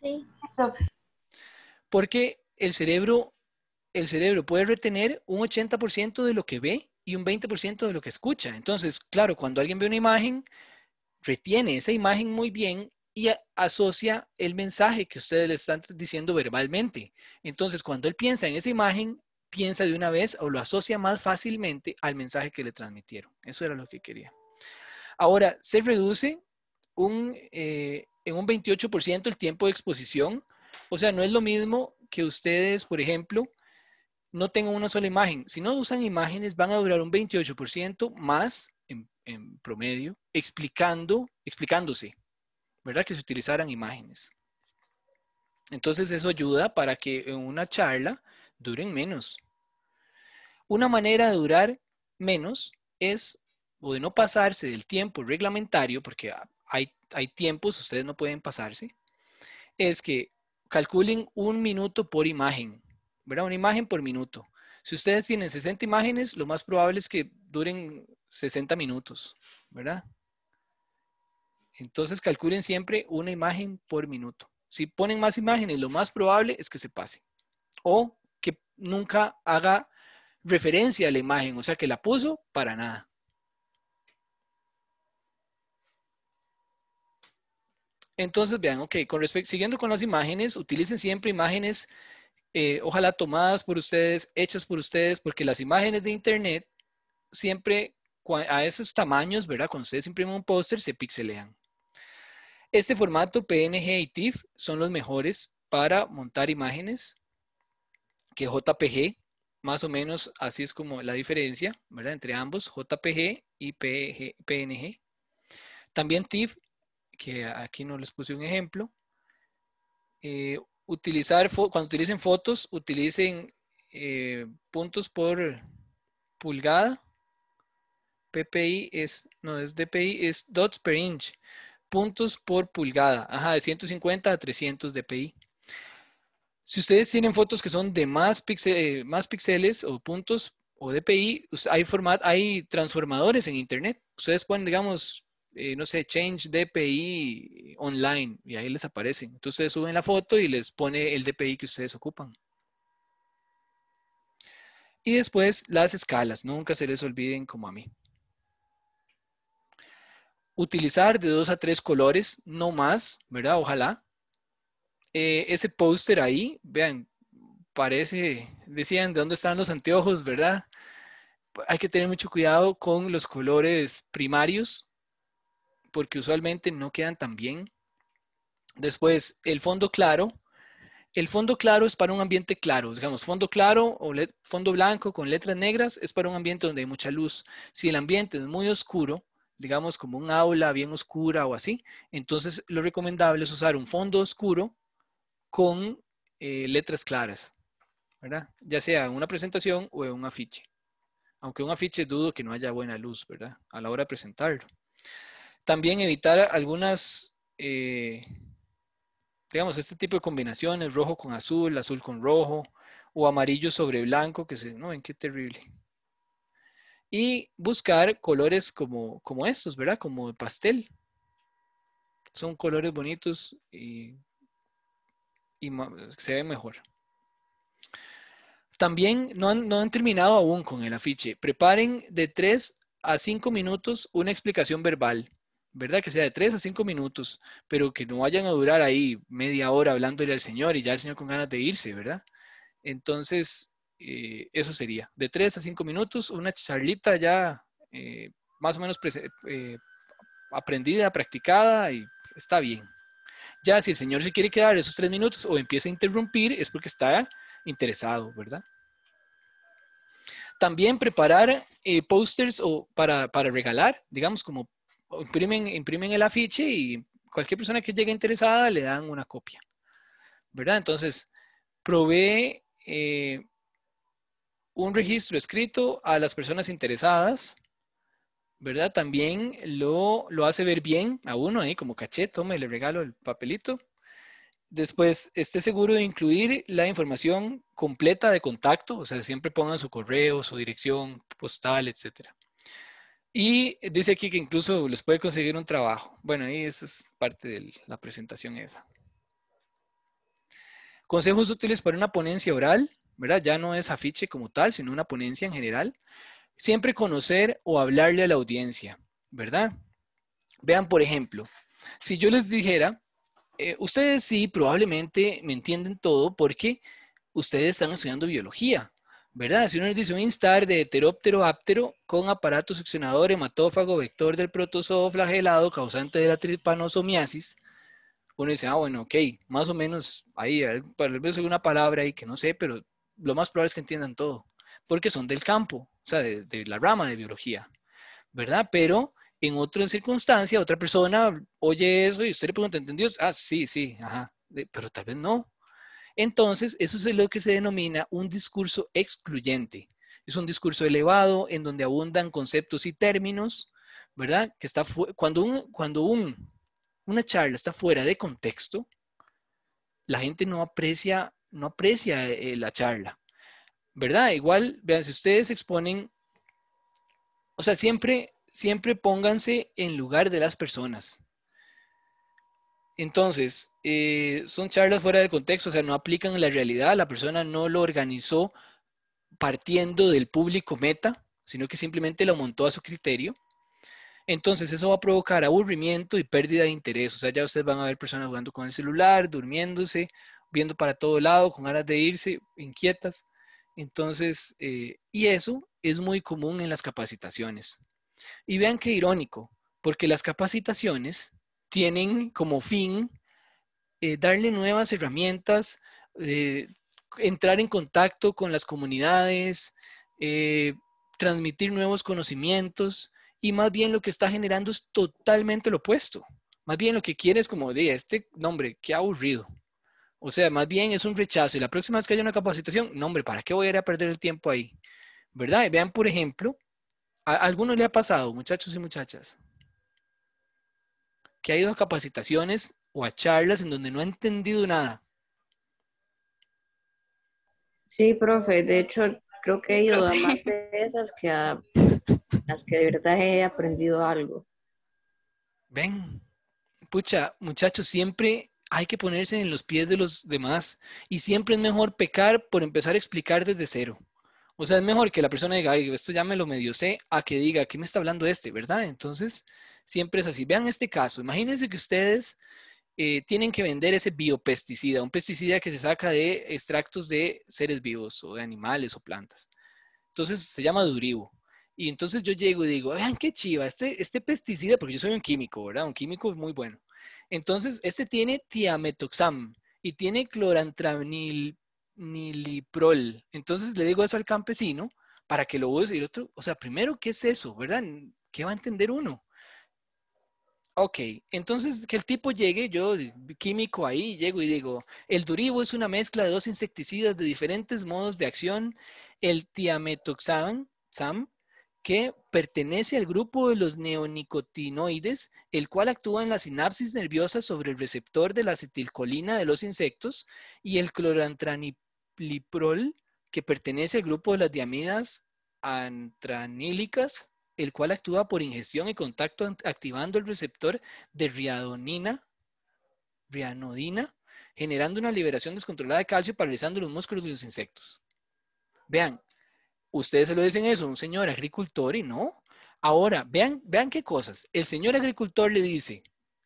Sí, Porque el cerebro, el cerebro puede retener un 80% de lo que ve y un 20% de lo que escucha. Entonces, claro, cuando alguien ve una imagen, retiene esa imagen muy bien y asocia el mensaje que ustedes le están diciendo verbalmente. Entonces, cuando él piensa en esa imagen, piensa de una vez o lo asocia más fácilmente al mensaje que le transmitieron. Eso era lo que quería. Ahora, se reduce eh, en un 28% el tiempo de exposición. O sea, no es lo mismo que ustedes, por ejemplo, no tengan una sola imagen. Si no usan imágenes, van a durar un 28% más en, en promedio explicando, explicándose ¿verdad? Que se utilizaran imágenes. Entonces eso ayuda para que una charla duren menos. Una manera de durar menos es o de no pasarse del tiempo reglamentario, porque hay, hay tiempos, ustedes no pueden pasarse, es que calculen un minuto por imagen, ¿verdad? Una imagen por minuto. Si ustedes tienen 60 imágenes, lo más probable es que duren 60 minutos, ¿verdad? Entonces calculen siempre una imagen por minuto. Si ponen más imágenes, lo más probable es que se pase. O que nunca haga referencia a la imagen, o sea que la puso para nada. Entonces, vean, ok, con respecto, siguiendo con las imágenes, utilicen siempre imágenes, eh, ojalá tomadas por ustedes, hechas por ustedes, porque las imágenes de internet siempre a esos tamaños, ¿verdad? Cuando ustedes imprimen un póster, se pixelean. Este formato PNG y TIFF son los mejores para montar imágenes que JPG, más o menos así es como la diferencia entre ambos, JPG y PNG. También TIFF, que aquí no les puse un ejemplo. Eh, utilizar, cuando utilicen fotos, utilicen eh, puntos por pulgada. PPI es, no es DPI, es dots per inch puntos por pulgada, ajá, de 150 a 300 dpi. Si ustedes tienen fotos que son de más, eh, píxeles o puntos o dpi, hay, hay transformadores en internet. Ustedes ponen, digamos, eh, no sé, change DPI online y ahí les aparecen. Entonces suben la foto y les pone el DPI que ustedes ocupan. Y después las escalas, nunca se les olviden como a mí utilizar de dos a tres colores, no más, ¿verdad? Ojalá. Eh, ese póster ahí, vean, parece, decían, ¿de dónde están los anteojos, verdad? Hay que tener mucho cuidado con los colores primarios, porque usualmente no quedan tan bien. Después, el fondo claro. El fondo claro es para un ambiente claro. Digamos, fondo claro o fondo blanco con letras negras es para un ambiente donde hay mucha luz. Si el ambiente es muy oscuro, digamos, como un aula bien oscura o así, entonces lo recomendable es usar un fondo oscuro con eh, letras claras, ¿verdad? Ya sea en una presentación o en un afiche. Aunque un afiche dudo que no haya buena luz, ¿verdad? A la hora de presentarlo. También evitar algunas, eh, digamos, este tipo de combinaciones, rojo con azul, azul con rojo, o amarillo sobre blanco, que se, no ven qué terrible y buscar colores como, como estos, ¿verdad? Como pastel. Son colores bonitos y, se ven mejor. También no han, no han terminado aún con el afiche. Preparen de 3 a 5 minutos una explicación verbal. ¿verdad? Que sea de 3 a 5 minutos, pero que no vayan a durar ahí media hora hablándole al Señor y ya el Señor con ganas de irse, ¿verdad? Entonces, eh, eso sería. De 3 a 5 minutos, una charlita ya eh, más o menos eh, aprendida, practicada y está bien. Ya si el señor se quiere quedar esos tres minutos o empieza a interrumpir, es porque está interesado, ¿verdad? También preparar posters o para, regalar, digamos, como imprimen, imprimen el afiche y cualquier persona que llegue interesada le dan una copia, ¿verdad? Entonces, provee un registro escrito a las personas interesadas, ¿verdad? También lo, hace ver bien a uno ahí, como caché, Tome, le regalo el papelito. Después, esté seguro de incluir la información completa de contacto, o sea, siempre pongan su correo, su dirección postal, etc. Y dice aquí que incluso les puede conseguir un trabajo. Bueno, ahí esa es parte de la presentación esa. Consejos útiles para una ponencia oral. ¿verdad? Ya no es afiche como tal, sino una ponencia en general. Siempre conocer o hablarle a la audiencia, ¿verdad? Vean, por ejemplo, si yo les dijera, eh, ustedes sí probablemente me entienden todo porque ustedes están estudiando biología, ¿verdad? Si uno les dice un instar de heteróptero áptero con aparato succionador, hematófago, vector del protozoo flagelado, causante de la tripanosomiasis, uno dice, ah, bueno, ok, más o menos ahí, eh, tal vez una palabra ahí que no sé, pero lo más probable es que entiendan todo, porque son del campo, o sea, de, la rama de biología, ¿verdad? Pero en otra circunstancia, otra persona oye eso y usted le pregunta, ¿entendió? Ah, sí, sí, ajá, pero tal vez no. Entonces, eso es lo que se denomina un discurso excluyente. Es un discurso elevado en donde abundan conceptos y términos, ¿verdad? Que está cuando un, cuando un, una charla está fuera de contexto, la gente no aprecia no aprecia eh, la charla, ¿verdad? Igual, vean, si ustedes exponen, o sea, siempre, siempre pónganse en lugar de las personas. Entonces, eh, son charlas fuera de contexto, o sea, no aplican la realidad, la persona no lo organizó partiendo del público meta, sino que simplemente lo montó a su criterio. Entonces eso va a provocar aburrimiento y pérdida de interés. O sea, ya ustedes van a ver personas jugando con el celular, durmiéndose, viendo para todo lado, con ganas de irse, inquietas. Entonces, eh, y eso es muy común en las capacitaciones. Y vean qué irónico, porque las capacitaciones tienen como fin eh, darle nuevas herramientas, eh, entrar en contacto con las comunidades, transmitir nuevos conocimientos y más bien lo que está generando es totalmente lo opuesto. Más bien lo que quiere es como de este nombre, qué aburrido. O sea, más bien es un rechazo. Y la próxima vez que haya una capacitación, no, hombre, ¿para qué voy a ir a perder el tiempo ahí? ¿Verdad? vean, por ejemplo, a algunos le ha pasado, muchachos y muchachas, que ha ido a capacitaciones o a charlas en donde no ha entendido nada. Sí,
profe, de hecho,
creo que he ido a más de <laughs> esas que a las que de verdad
he aprendido algo.
Ven, pucha, muchachos, siempre hay que ponerse en los pies de los demás y siempre es mejor pecar por empezar a explicar desde cero. O sea, es mejor que la persona diga, Ay, esto ya me lo medio sé, a que diga, ¿qué me está hablando este, verdad? Entonces, siempre es así. Vean este caso. Imagínense que ustedes eh, tienen que vender ese biopesticida, un pesticida que se saca de extractos de seres vivos o de animales o plantas. Entonces, se llama durivo. Y entonces yo llego y digo, vean qué chiva, este, este pesticida, porque yo soy un químico, ¿verdad? Un químico muy bueno. Entonces, este tiene tiametoxam y tiene clorantraniliprol. Entonces, le digo eso al campesino para que lo use y el otro, o sea, primero, ¿qué es eso? ¿Verdad? ¿Qué va a entender uno? Ok, entonces que el tipo llegue, yo químico ahí, llego y digo, el durivo es una mezcla de dos insecticidas de diferentes modos de acción, el tiametoxam, SAM, que pertenece al grupo de los neonicotinoides, el cual actúa en la sinapsis nerviosa sobre el receptor de la acetilcolina de los insectos, y el clorantranipliprol, que pertenece al grupo de las diamidas antranílicas, el cual actúa por ingestión y contacto activando el receptor de riadonina, rianodina, generando una liberación descontrolada de calcio paralizando los músculos de los insectos. Vean, Ustedes se lo dicen eso, un señor agricultor y no. Ahora, vean, vean qué cosas. El señor agricultor le dice,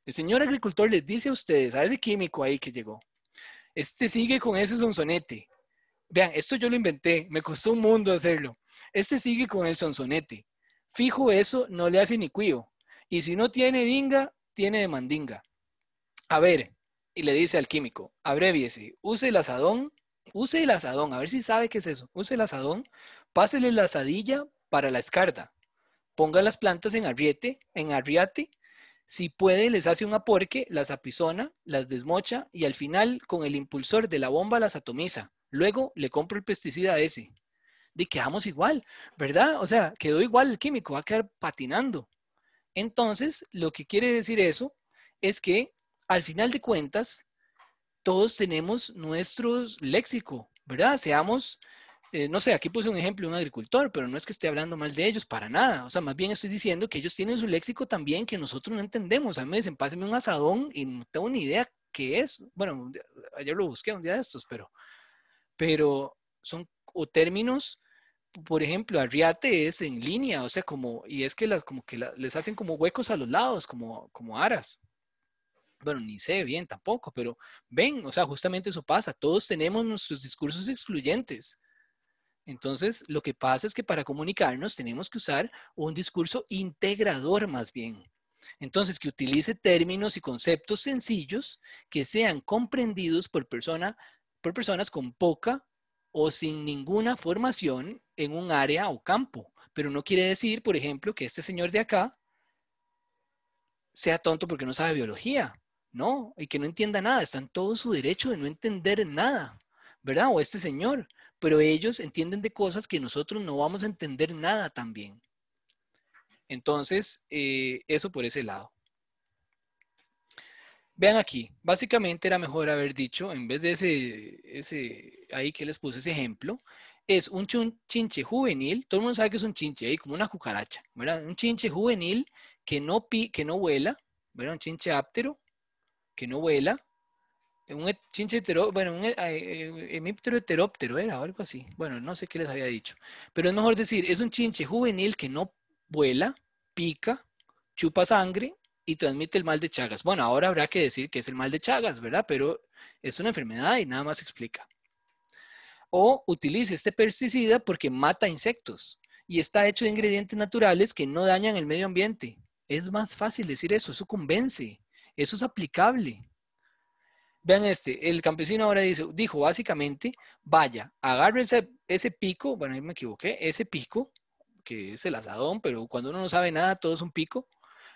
el señor agricultor le dice a ustedes, a ese químico ahí que llegó, este sigue con ese sonsonete. Vean, esto yo lo inventé, me costó un mundo hacerlo. Este sigue con el sonsonete. Fijo eso, no le hace ni cuío. Y si no tiene dinga, tiene de mandinga. A ver, y le dice al químico, abreviese, use el asadón, use el asadón, a ver si sabe qué es eso, use el asadón Pásele la asadilla para la escarda. Ponga las plantas en arriete, en arriate. Si puede, les hace un aporque, las apisona las desmocha y al final, con el impulsor de la bomba, las atomiza. Luego le compro el pesticida ese. De quedamos igual, ¿verdad? O sea, quedó igual el químico, va a quedar patinando. Entonces, lo que quiere decir eso es que al final de cuentas, todos tenemos nuestro léxico, ¿verdad? Seamos eh, no sé, aquí puse un ejemplo de un agricultor, pero no es que esté hablando mal de ellos, para nada. O sea, más bien estoy diciendo que ellos tienen su léxico también que nosotros no entendemos. A mí me dicen, pásenme un asadón y no tengo ni idea qué es. Bueno, ayer lo busqué un día de estos, pero, pero son o términos, por ejemplo, arriate es en línea, o sea, como, y es que las, como que les hacen como huecos a los lados, como, como aras bueno, ni sé bien tampoco, pero ven, o sea, justamente eso pasa. Todos tenemos nuestros discursos excluyentes. Entonces, lo que pasa es que para comunicarnos tenemos que usar un discurso integrador más bien. Entonces, que utilice términos y conceptos sencillos que sean comprendidos por, por personas con poca o sin ninguna formación en un área o campo. Pero no quiere decir, por ejemplo, que este señor de acá sea tonto porque no sabe biología, ¿no? Y que no entienda nada. Está en todo su derecho de no entender nada, ¿verdad? O este señor pero ellos entienden de cosas que nosotros no vamos a entender nada también. Entonces, eh, eso por ese lado. Vean aquí, básicamente era mejor haber dicho, en vez de ese, ese ahí que les puse ese ejemplo, es un chinche juvenil, todo el mundo sabe que es un chinche, ahí como una cucaracha, ¿verdad? Un chinche juvenil que no, pi, que no vuela, ¿verdad? Un chinche áptero que no vuela, un heteróptero, bueno, un e, e, e, heteróptero, era o algo así. Bueno, no sé qué les había dicho. Pero es mejor decir, es un chinche juvenil que no vuela, pica, chupa sangre y transmite el mal de Chagas. Bueno, ahora habrá que decir que es el mal de Chagas, ¿verdad? Pero es una enfermedad y nada más explica. O utilice este pesticida porque mata insectos y está hecho de ingredientes naturales que no dañan el medio ambiente. Es más fácil decir eso, eso convence, eso es aplicable. Vean este, el campesino ahora dice, dijo básicamente, vaya, agarre ese, pico, bueno, ahí me equivoqué, ese pico, que es el asadón, pero cuando uno no sabe nada, todo es un pico,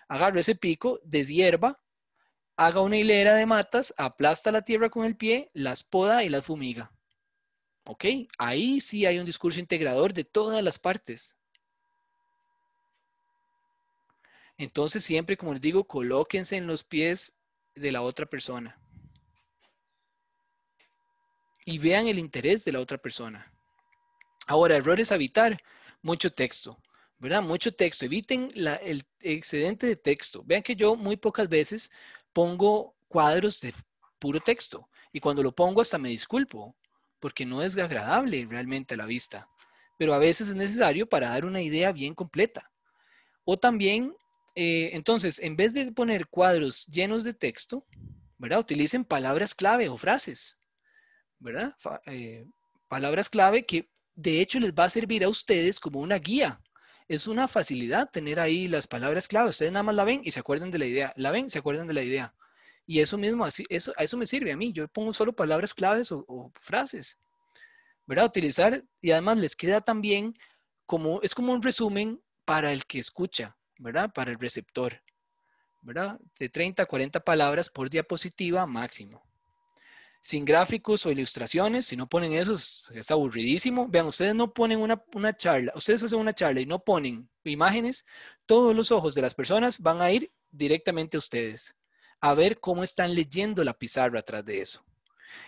agarre ese pico, deshierva, haga una hilera de matas, aplasta la tierra con el pie, las poda y las fumiga. ¿Ok? Ahí sí hay un discurso integrador de todas las partes. Entonces siempre, como les digo, colóquense en los pies de la otra persona y vean el interés de la otra persona. Ahora, error es evitar, mucho texto, ¿verdad? Mucho texto. Eviten el excedente de texto. Vean que yo muy pocas veces pongo cuadros de puro texto y cuando lo pongo hasta me disculpo porque no es agradable realmente a la vista, pero a veces es necesario para dar una idea bien completa. O también, eh, entonces, en vez de poner cuadros llenos de texto, ¿verdad? Utilicen palabras clave o frases ¿verdad? Eh, palabras clave que de hecho les va a servir a ustedes como una guía. Es una facilidad tener ahí las palabras clave. Ustedes nada más la ven y se acuerdan de la idea. La ven, se acuerdan de la idea. Y eso mismo, así, eso, a eso me sirve a mí. Yo pongo solo palabras claves o, o frases. ¿Verdad? Utilizar y además les queda también como, es como un resumen para el que escucha, ¿verdad? Para el receptor. ¿Verdad? De 30 a 40 palabras por diapositiva máximo sin gráficos o ilustraciones, si no ponen esos es aburridísimo. Vean, ustedes no ponen una, una, charla, ustedes hacen una charla y no ponen imágenes, todos los ojos de las personas van a ir directamente a ustedes a ver cómo están leyendo la pizarra atrás de eso.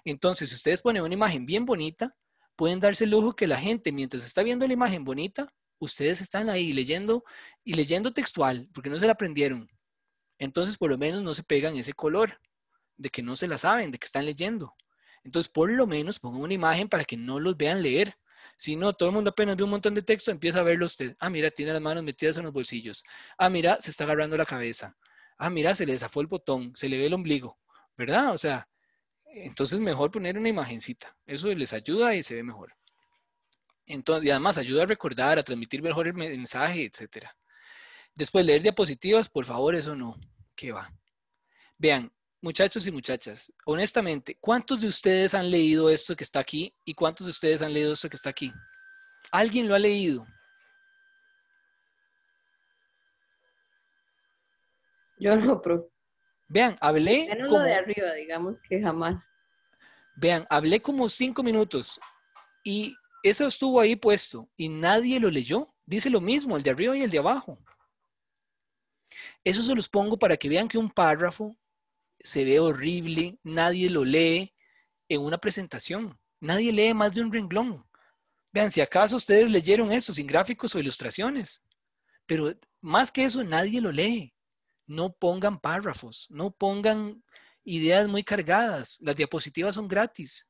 Entonces, si ustedes ponen una imagen bien bonita, pueden darse el lujo que la gente, mientras está viendo la imagen bonita, ustedes están ahí leyendo y leyendo textual, porque no se la aprendieron. Entonces, por lo menos no se pegan ese color de que no se la saben, de que están leyendo. Entonces, por lo menos pongan una imagen para que no los vean leer. Si no, todo el mundo apenas ve un montón de texto, empieza a verlo usted. Ah, mira, tiene las manos metidas en los bolsillos. Ah, mira, se está agarrando la cabeza. Ah, mira, se le desafó el botón, se le ve el ombligo, ¿verdad? O sea, entonces mejor poner una imagencita. Eso les ayuda y se ve mejor. Entonces, y además ayuda a recordar, a transmitir mejor el mensaje, etcétera. Después, leer diapositivas, por favor, eso no, ¿Qué va. Vean, Muchachos y muchachas, honestamente, ¿cuántos de ustedes han leído esto que está aquí y cuántos de ustedes han leído esto que está aquí? ¿Alguien lo ha leído? Yo no, Vean, hablé. lo de arriba, digamos que jamás. Vean, hablé como cinco minutos y eso estuvo ahí puesto y nadie lo leyó. Dice lo mismo, el de arriba y el de abajo. Eso se los pongo para que vean que un párrafo se ve horrible, nadie lo lee en una presentación, nadie lee más de un renglón. Vean, si acaso ustedes leyeron eso sin gráficos o ilustraciones, pero más que eso nadie lo lee. No pongan párrafos, no pongan ideas muy cargadas, las diapositivas son gratis.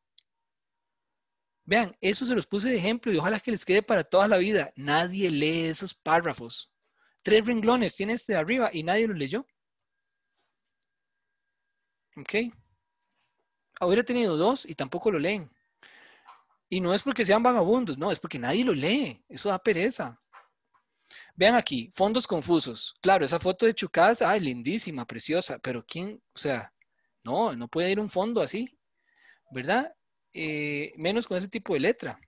Vean, eso se los puse de ejemplo y ojalá que les quede para toda la vida. Nadie lee esos párrafos. Tres renglones tiene este de arriba y nadie lo leyó. ¿Ok? Hubiera tenido dos y tampoco lo leen. Y no es porque sean vagabundos, no, es porque nadie lo lee. Eso da pereza. Vean aquí, fondos confusos. Claro, esa foto de Chucas, ay, lindísima, preciosa, pero ¿quién? O sea, no, no puede ir un fondo así, ¿verdad? Eh, menos con ese tipo de letra.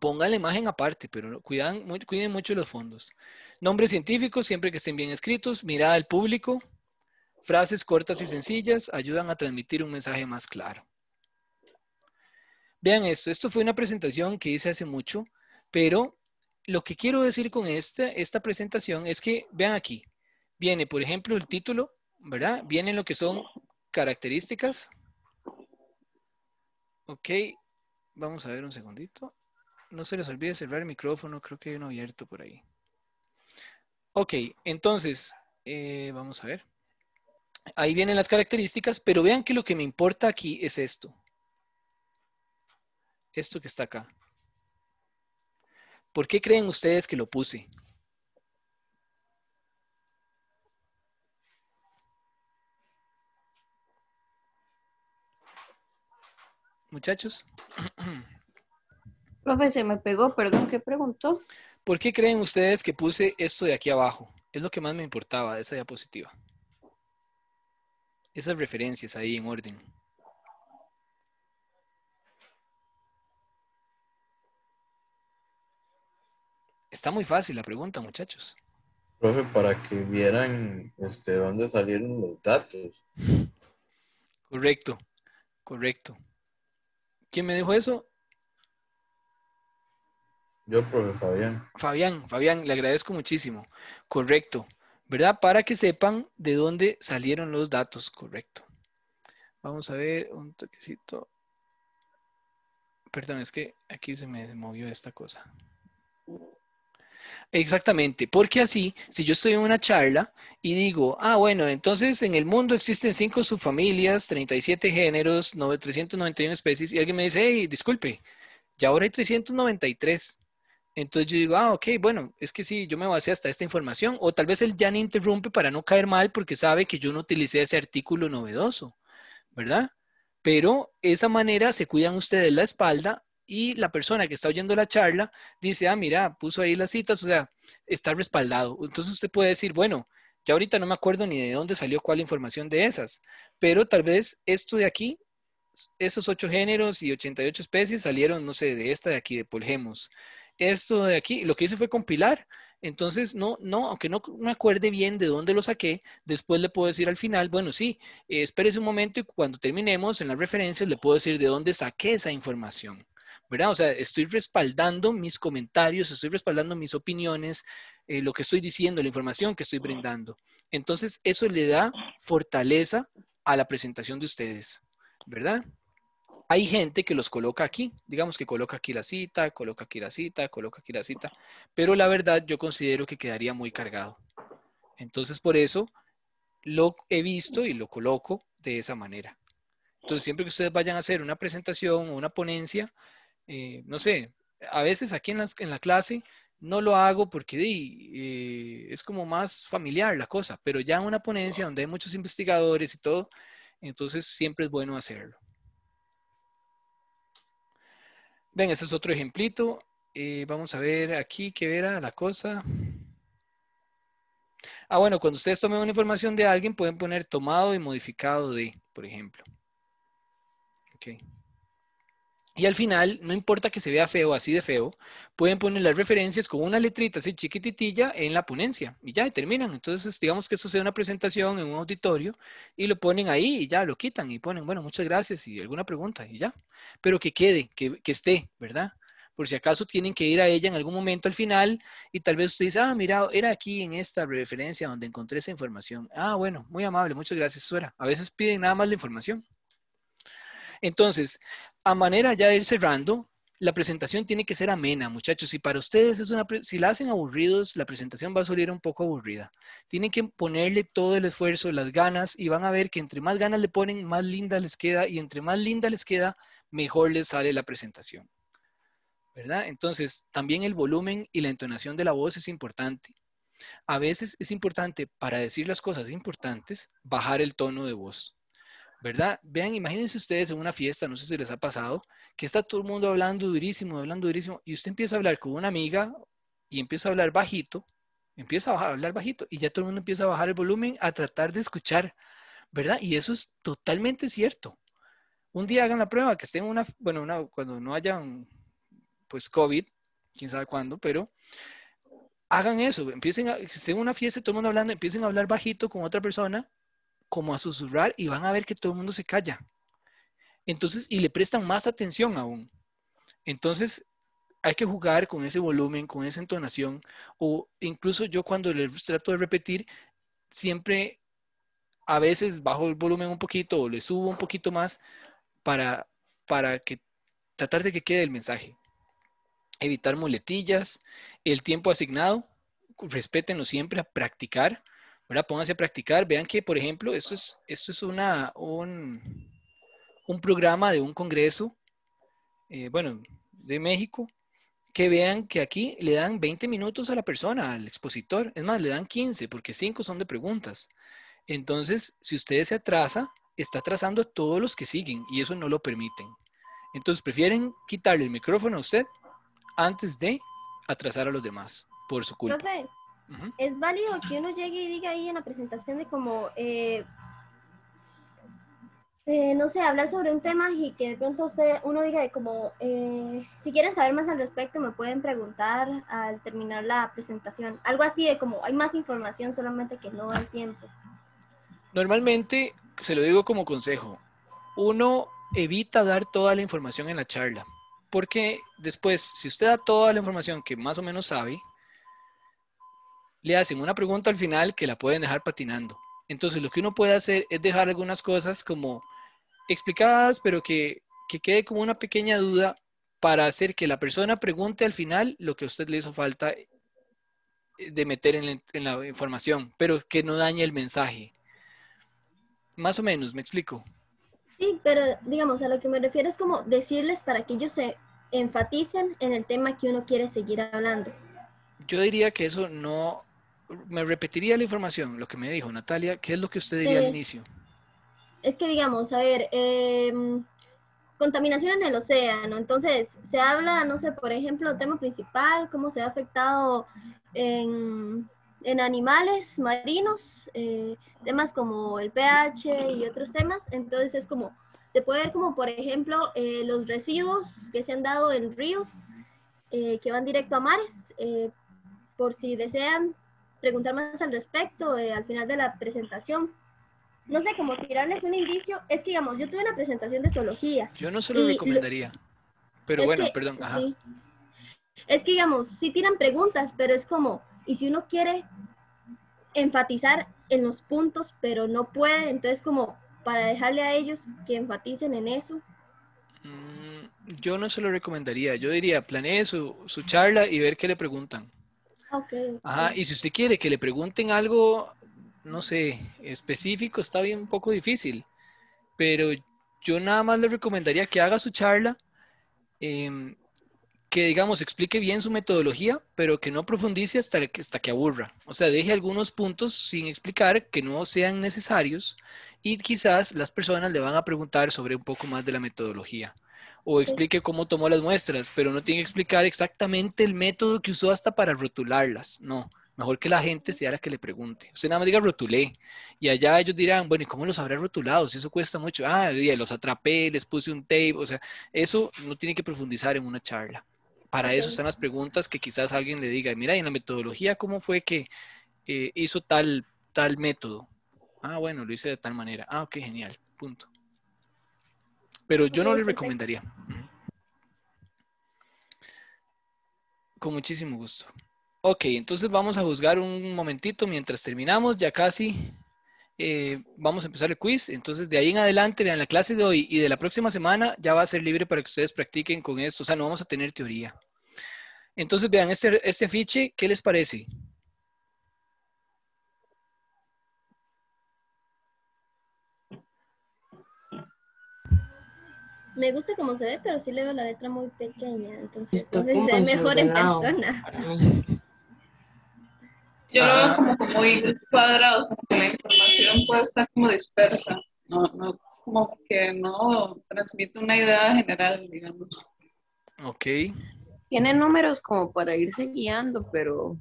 Pongan la imagen aparte, pero cuidan, cuiden mucho los fondos. Nombres científicos, siempre que estén bien escritos. Mirada al público, Frases cortas y sencillas ayudan a transmitir un mensaje más claro. Vean esto, esto fue una presentación que hice hace mucho, pero lo que quiero decir con esta, esta presentación es que, vean aquí, viene, por ejemplo, el título, ¿verdad? Vienen lo que son características. Ok, vamos a ver un segundito. No se les olvide cerrar el micrófono, creo que hay uno abierto por ahí. Ok, entonces, eh, vamos a ver. Ahí vienen las características, pero vean que lo que me importa aquí es esto. Esto que está acá. ¿Por qué creen ustedes que lo puse? Muchachos. <clears throat>
Profe, se me pegó, perdón, ¿qué preguntó?
¿Por qué creen ustedes que puse esto de aquí abajo? Es lo que más me importaba de esa diapositiva esas referencias ahí en orden. Está muy fácil la pregunta, muchachos.
Profe, para que vieran este, dónde salieron
los datos. Correcto, correcto. ¿Quién me dijo eso? Yo, profe Fabián. Fabián, Fabián, le agradezco muchísimo. Correcto. ¿verdad? Para que sepan de dónde salieron los datos, correcto. Vamos a ver un toquecito. Perdón, es que aquí se me movió esta cosa. Exactamente, porque así, si yo estoy en una charla y digo, ah, bueno, entonces en el mundo existen cinco subfamilias, 37 géneros, 391 especies, y alguien me dice, hey, disculpe, ya ahora hay 393. Entonces yo digo, ah, ok, bueno, es que sí, yo me basé hasta esta información. O tal vez él ya no interrumpe para no caer mal porque sabe que yo no utilicé ese artículo novedoso, ¿verdad? Pero esa manera se cuidan ustedes la espalda y la persona que está oyendo la charla dice, ah, mira, puso ahí las citas, o sea, está respaldado. Entonces usted puede decir, bueno, ya ahorita no me acuerdo ni de dónde salió cuál información de esas, pero tal vez esto de aquí esos ocho géneros y 88 especies salieron, no sé, de esta de aquí, de Polgemos esto de aquí, lo que hice fue compilar. Entonces, no, no, aunque no me acuerde bien de dónde lo saqué, después le puedo decir al final, bueno, sí, espérese un momento y cuando terminemos en las referencias le puedo decir de dónde saqué esa información. ¿Verdad? O sea, estoy respaldando mis comentarios, estoy respaldando mis opiniones, eh, lo que estoy diciendo, la información que estoy brindando. Entonces, eso le da fortaleza a la presentación de ustedes, ¿verdad? Hay gente que los coloca aquí, digamos que coloca aquí la cita, coloca aquí la cita, coloca aquí la cita, pero la verdad yo considero que quedaría muy cargado. Entonces por eso lo he visto y lo coloco de esa manera. Entonces siempre que ustedes vayan a hacer una presentación o una ponencia, eh, no sé, a veces aquí en la, clase no lo hago porque eh, es como más familiar la cosa, pero ya en una ponencia donde hay muchos investigadores y todo, entonces siempre es bueno hacerlo. Ven, este es otro ejemplito. Eh, vamos a ver aquí qué verá la cosa. Ah, bueno, cuando ustedes tomen una información de alguien, pueden poner tomado y modificado de, por ejemplo. Ok. Y al final, no importa que se vea feo, así de feo, pueden poner las referencias con una letrita así chiquititilla en la ponencia y ya terminan. Entonces, digamos que eso sea una presentación en un auditorio y lo ponen ahí y ya lo quitan y ponen, bueno, muchas gracias y alguna pregunta y ya. Pero que quede, que, que esté, ¿verdad? por si acaso tienen que ir a ella en algún momento al final y tal vez usted dice, ah, mira, era aquí en esta referencia donde encontré esa información. Ah, bueno, muy amable, muchas gracias, Suera. A veces piden nada más la información. Entonces, a manera ya de ir cerrando, la presentación tiene que ser amena, muchachos. Si para ustedes es una, si la hacen aburridos, la presentación va a salir un poco aburrida. Tienen que ponerle todo el esfuerzo, las ganas y van a ver que entre más ganas le ponen, más linda les queda y entre más linda les queda, mejor les sale la presentación. ¿Verdad? Entonces, también el volumen y la entonación de la voz es importante. A veces es importante para decir las cosas importantes bajar el tono de voz. ¿verdad? Vean, imagínense ustedes en una fiesta, no sé si les ha pasado, que está todo el mundo hablando durísimo, hablando durísimo, y usted empieza a hablar con una amiga y empieza a hablar bajito, empieza a, hablar bajito, y ya todo el mundo empieza a bajar el volumen a tratar de escuchar, ¿verdad? Y eso es totalmente cierto. Un día hagan la prueba, que estén una, bueno, cuando no hayan, pues, COVID, quién sabe cuándo, pero hagan eso, empiecen a, estén en una fiesta, todo el mundo hablando, empiecen a hablar bajito con otra persona como a susurrar y van a ver que todo el mundo se calla. Entonces, y le prestan más atención aún. Entonces, hay que jugar con ese volumen, con esa entonación, o incluso yo cuando le trato de repetir, siempre a veces bajo el volumen un poquito o le subo un poquito más para, para que, tratar de que quede el mensaje. Evitar muletillas, el tiempo asignado, respétenlo siempre, a practicar. Ahora Pónganse a practicar. Vean que, por ejemplo, esto es, esto es una, un, programa de un congreso, eh, bueno, de México, que vean que aquí le dan 20 minutos a la persona, al expositor. Es más, le dan 15, porque 5 son de preguntas. Entonces, si ustedes se atrasa, está atrasando a todos los que siguen y eso no lo permiten. Entonces, prefieren quitarle el micrófono a usted antes de atrasar a los demás por su culpa.
Es válido que uno llegue y diga ahí en la presentación de como, eh, eh, no sé, hablar sobre un tema y que de pronto usted, uno diga de como, eh, si quieren saber más al respecto me pueden preguntar al terminar la presentación. Algo así de como, hay más información solamente que no hay tiempo.
Normalmente, se lo digo como consejo, uno evita dar toda la información en la charla, porque después, si usted da toda la información que más o menos sabe, le hacen una pregunta al final que la pueden dejar patinando. Entonces, lo que uno puede hacer es dejar algunas cosas como explicadas, pero que, quede como una pequeña duda para hacer que la persona pregunte al final lo que a usted le hizo falta eh, de meter en la, en la información, pero que no dañe el mensaje. Más o menos, me explico.
Sí, pero digamos, a lo que me refiero es como decirles para que ellos se enfaticen en el tema que uno quiere seguir hablando.
Yo diría que eso no me repetiría la información, lo que me dijo Natalia, ¿qué es lo que usted diría al inicio?
Es que digamos, a ver, em, contaminación en el océano, entonces se habla, no sé, por ejemplo, tema principal, cómo se ha afectado en, animales marinos, eh, temas como el pH y otros temas, entonces es como, se puede ver como, por ejemplo, eh, los residuos que se han dado en ríos, eh, que van directo a mares, por si desean preguntar más al respecto eh, al final de la presentación. No sé, como tirarles un indicio, es que digamos, yo tuve una presentación de zoología. Yo no se lo recomendaría,
pero bueno, perdón.
Es que digamos, sí tiran preguntas, pero es como, y si uno quiere enfatizar en los puntos, pero no puede, entonces como para dejarle a ellos que enfaticen en eso.
Mm, yo no se lo recomendaría, yo diría, planee su, su charla y ver qué le preguntan. Ah, okay, y si usted quiere que le pregunten algo, no sé, específico, está bien un poco difícil, pero yo nada más le recomendaría que haga su charla, em, que digamos explique bien su metodología, pero que no profundice hasta que, hasta que aburra. O sea, deje algunos puntos sin explicar que no sean necesarios y quizás las personas le van a preguntar sobre un poco más de la metodología o explique cómo tomó las muestras, pero no tiene que explicar exactamente el método que usó hasta para rotularlas, no. Mejor que la gente sea la que le pregunte. Usted nada más diga rotulé. Y allá ellos dirán, bueno, ¿y cómo los habrá rotulado? Si eso cuesta mucho. Ah, los atrapé, les puse un tape. O sea, eso no tiene que profundizar en una charla. Para eso están las preguntas que quizás alguien le diga, mira, ¿y en la metodología cómo fue que eh, hizo tal, tal método? Ah, bueno, lo hice de tal manera. Ah, ok, genial. Punto pero yo no le recomendaría. Con muchísimo gusto. Ok, entonces vamos a juzgar un momentito mientras terminamos, ya casi eh, vamos a empezar el quiz. Entonces, de ahí en adelante, vean la clase de hoy y de la próxima semana ya va a ser libre para que ustedes practiquen con esto. O sea, no vamos a tener teoría. Entonces, vean este, este afiche, ¿qué les parece?
me gusta como se ve, pero sí le veo la letra muy pequeña, entonces se ve mejor en persona. Yo lo veo ah. como, muy cuadrado, como la información puede estar como
dispersa, no, no, como que no transmite una idea general, digamos. Ok. Tiene números como para irse guiando, pero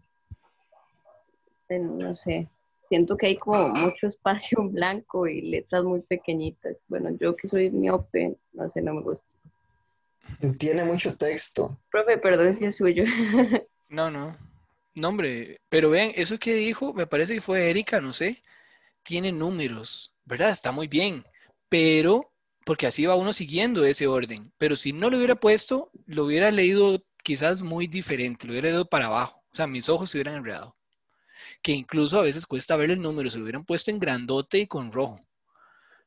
no sé siento que hay como mucho espacio en blanco y letras muy pequeñitas. Bueno, yo que soy miope, no sé, no me gusta. Tiene mucho texto. Profe, perdón si es suyo. <laughs>
no, no. No, hombre, pero vean, eso que dijo, me parece que fue Erika, no sé, tiene números, ¿verdad? Está muy bien, pero, porque así va uno siguiendo ese orden, pero si no lo hubiera puesto, lo hubiera leído quizás muy diferente, lo hubiera leído para abajo, o sea, mis ojos se hubieran enredado que incluso a veces cuesta ver el número, se lo hubieran puesto en grandote y con rojo,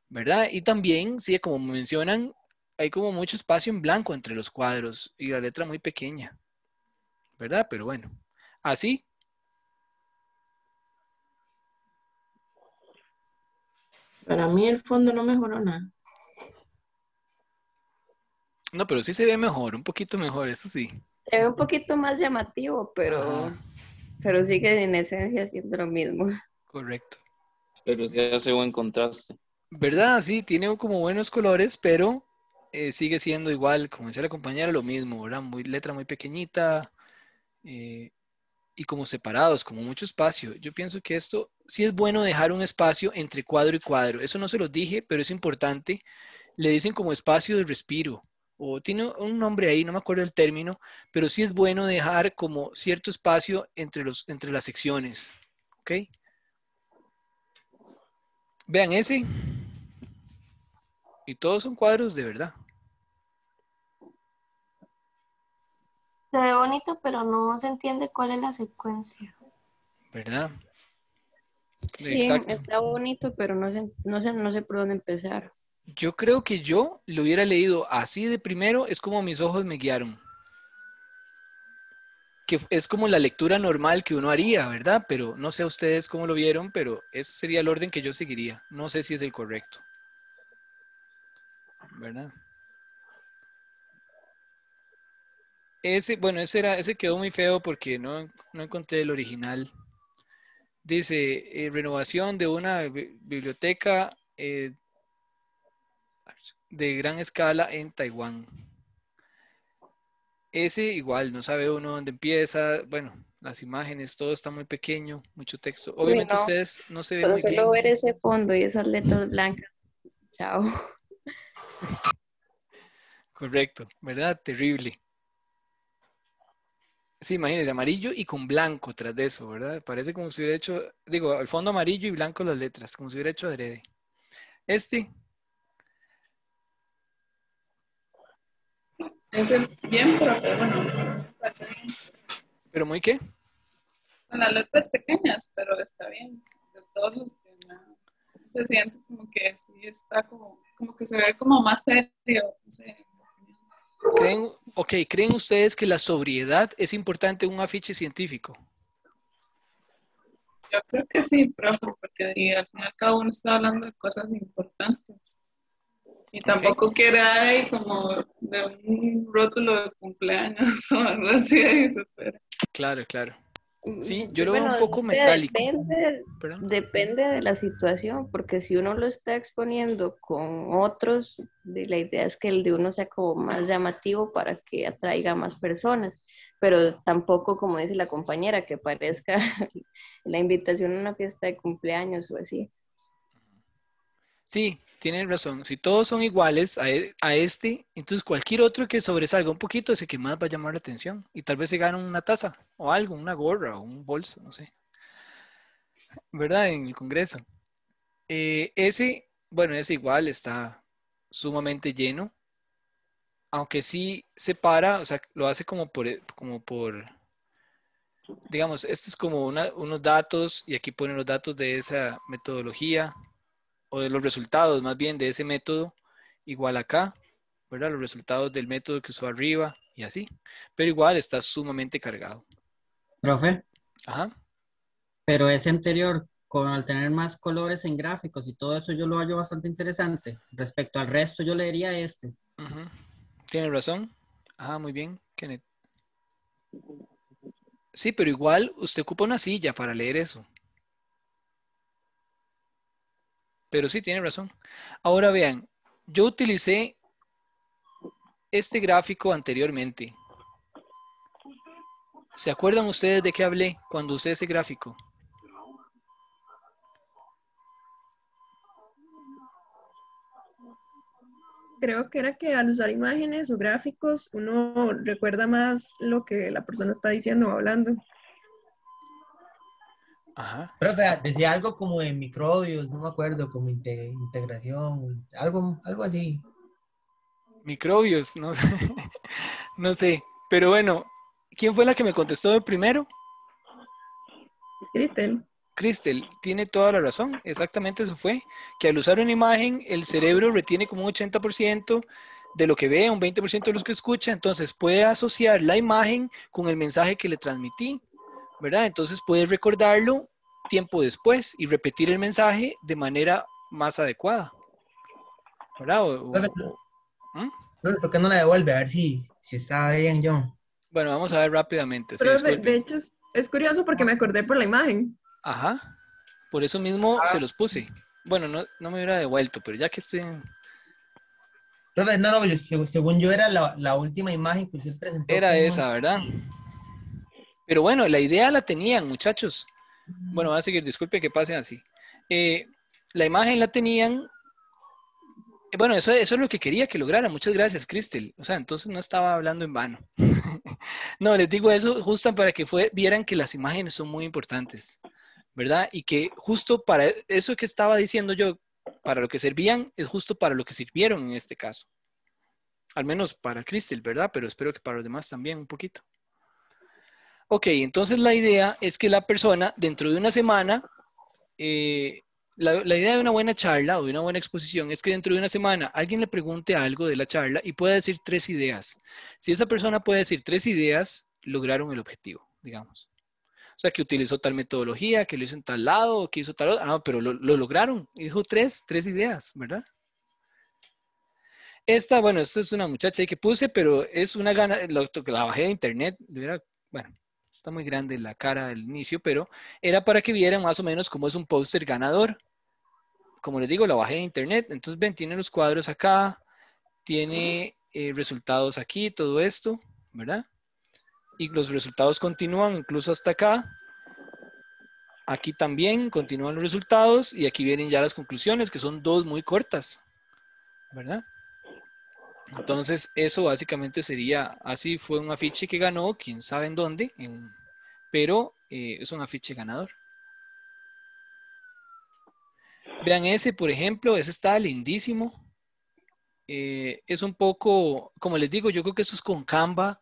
¿verdad? Y también, sí, como mencionan, hay como mucho espacio en blanco entre los cuadros y la letra muy pequeña, ¿verdad? Pero bueno, así.
Para mí el fondo no mejoró nada.
No, pero sí se ve mejor, un poquito mejor, eso sí.
Se ve un poquito más llamativo, pero pero sigue en esencia siendo lo mismo.
Correcto. Pero se hace buen contraste. ¿Verdad? Sí, tiene como buenos colores, pero eh, sigue siendo igual, como decía la compañera, lo mismo, ¿verdad? Muy, letra muy pequeñita eh, y como separados, como mucho espacio. Yo pienso que esto sí es bueno dejar un espacio entre cuadro y cuadro. Eso no se los dije, pero es importante. Le dicen como espacio de respiro o tiene un nombre ahí, no me acuerdo el término, pero sí es bueno dejar como cierto espacio entre, los, entre las secciones. ¿Ok? Vean ese. Y todos son cuadros de verdad.
Se ve bonito, pero no se entiende cuál es la secuencia.
¿Verdad? Sí, está
bonito, pero no se no no sé por dónde empezar.
Yo creo que yo lo hubiera leído así de primero, es como mis ojos me guiaron. Que es como la lectura normal que uno haría, ¿verdad? Pero no sé a ustedes cómo lo vieron, pero ese sería el orden que yo seguiría. No sé si es el correcto. ¿Verdad? Ese, bueno, ese, era, ese quedó muy feo porque no, no encontré el original. Dice, eh, renovación de una biblioteca eh, de gran escala en Taiwán. Ese igual, no sabe uno dónde empieza, bueno, las imágenes, todo está muy pequeño, mucho texto. Obviamente ustedes no se ven muy solo ver
ese fondo y esas letras blancas.
Chao. <laughs> Correcto, ¿verdad? Terrible. Sí, imagínense, amarillo y con blanco tras de eso, ¿verdad? Parece como si hubiera hecho, digo, el fondo amarillo y blanco las letras, como si hubiera hecho adrede. Este, Es el bien, pero, bueno, ¿Pero muy qué?
Con las letras pequeñas, pero está bien. De todos los que se siente como que sí está como,
como que se ve como más serio, no sé.
¿Creen, ok, ¿creen ustedes que la sobriedad es importante en un afiche científico?
Yo creo que sí, profe, porque al final cada uno está hablando de cosas importantes. Y tampoco que era como de un
rótulo de cumpleaños <laughs> o algo así, Claro, claro. Mm, sí, yo lo veo un poco metálico.
Depende, de la situación, porque si uno lo está exponiendo con otros, la idea es que el de uno sea como más llamativo para que atraiga más personas, pero tampoco, como dice la compañera, que parezca <laughs> la invitación a una fiesta de cumpleaños o así.
Sí, tienen razón. Si todos son iguales e, a, este, entonces cualquier otro que sobresalga un poquito es el que más va a llamar la atención. Y tal vez se gana una taza o algo, una gorra o un bolso, no sé. ¿Verdad? En el Congreso. Eh, ese, bueno, ese igual está sumamente lleno. Aunque sí para, o sea, lo hace como por, como por digamos, este es como unos datos y aquí ponen los datos de esa metodología o de los resultados más bien de ese método, igual acá, ¿verdad? Los resultados del método que usó arriba y así. Pero igual está sumamente cargado. Profe.
Ajá. Pero ese anterior, con, al tener más colores en gráficos y todo eso, yo lo
hallo bastante interesante. Respecto al resto, yo leería este. tiene Tienes razón. Ajá, ah, muy bien, Kenneth. Sí, pero igual usted ocupa una silla para leer eso. Pero sí, tiene razón. Ahora vean, yo utilicé este gráfico anteriormente. ¿Se acuerdan ustedes de qué hablé cuando usé ese gráfico?
Creo que era que al usar imágenes o gráficos uno recuerda más lo que la persona está diciendo o hablando.
Pero decía algo como de microbios, no me acuerdo, como integración, algo, algo así. Microbios, no sé. <laughs> no sé. Pero bueno, ¿quién fue la que me contestó primero? Cristel. Cristel, tiene toda la razón, exactamente eso fue, que al usar una imagen el cerebro retiene como un 80% de lo que ve, un 20% de lo que escucha, entonces puede asociar la imagen con el mensaje que le transmití. ¿verdad? Entonces puedes recordarlo tiempo después y repetir el mensaje de manera más adecuada. ¿Verdad? ¿Mm? ¿por qué no la devuelve? A ver si, si está bien, yo. Bueno, vamos a ver rápidamente. Pero de, hecho es, curioso porque me acordé por la imagen. Ajá. Por eso mismo ah. se los puse. Bueno, no, me hubiera devuelto, pero ya que estoy no, no, según yo era la, última imagen que usted presentó. Era esa, ¿verdad? Pero bueno, la idea la tenían, muchachos. Bueno, va a seguir, Disculpe que pasen así. Eh, la imagen la tenían. Eh, bueno, eso, es lo que quería que lograra. Muchas gracias, Cristel. O sea, entonces no estaba hablando en vano. <laughs> no, les digo eso justo para que vieran que las imágenes son muy importantes, ¿verdad? Y que justo para eso que estaba diciendo yo, para lo que servían, es justo para lo que sirvieron en este caso. Al menos para Cristel, ¿verdad? Pero espero que para los demás también un poquito. Ok, entonces la idea es que la persona dentro de una semana, eh, la, idea de una buena charla o de una buena exposición es que dentro de una semana alguien le pregunte algo de la charla y pueda decir tres ideas. Si esa persona puede decir tres ideas, lograron el objetivo, digamos. O sea, que utilizó tal metodología, que lo hizo en tal lado, que hizo tal otro. Ah, pero lo, lograron. dijo tres, tres ideas, ¿verdad? Esta, bueno, esta es una muchacha que puse, pero es una gana, la, la bajé de internet, bueno, está muy grande la cara del inicio, pero era para que vieran más o menos cómo es un póster ganador. Como les digo, la bajé de internet, entonces ven, tiene los cuadros acá, tiene eh, resultados aquí, todo esto, ¿verdad? Y los resultados continúan incluso hasta acá. Aquí también continúan los resultados y aquí vienen ya las conclusiones, que son dos muy cortas, ¿verdad? Entonces, eso básicamente sería, así fue un afiche que ganó, quién sabe en dónde, pero eh, es un afiche ganador. Vean ese, por ejemplo, ese está lindísimo. Eh, es un poco, como les digo, yo creo que eso es con Canva,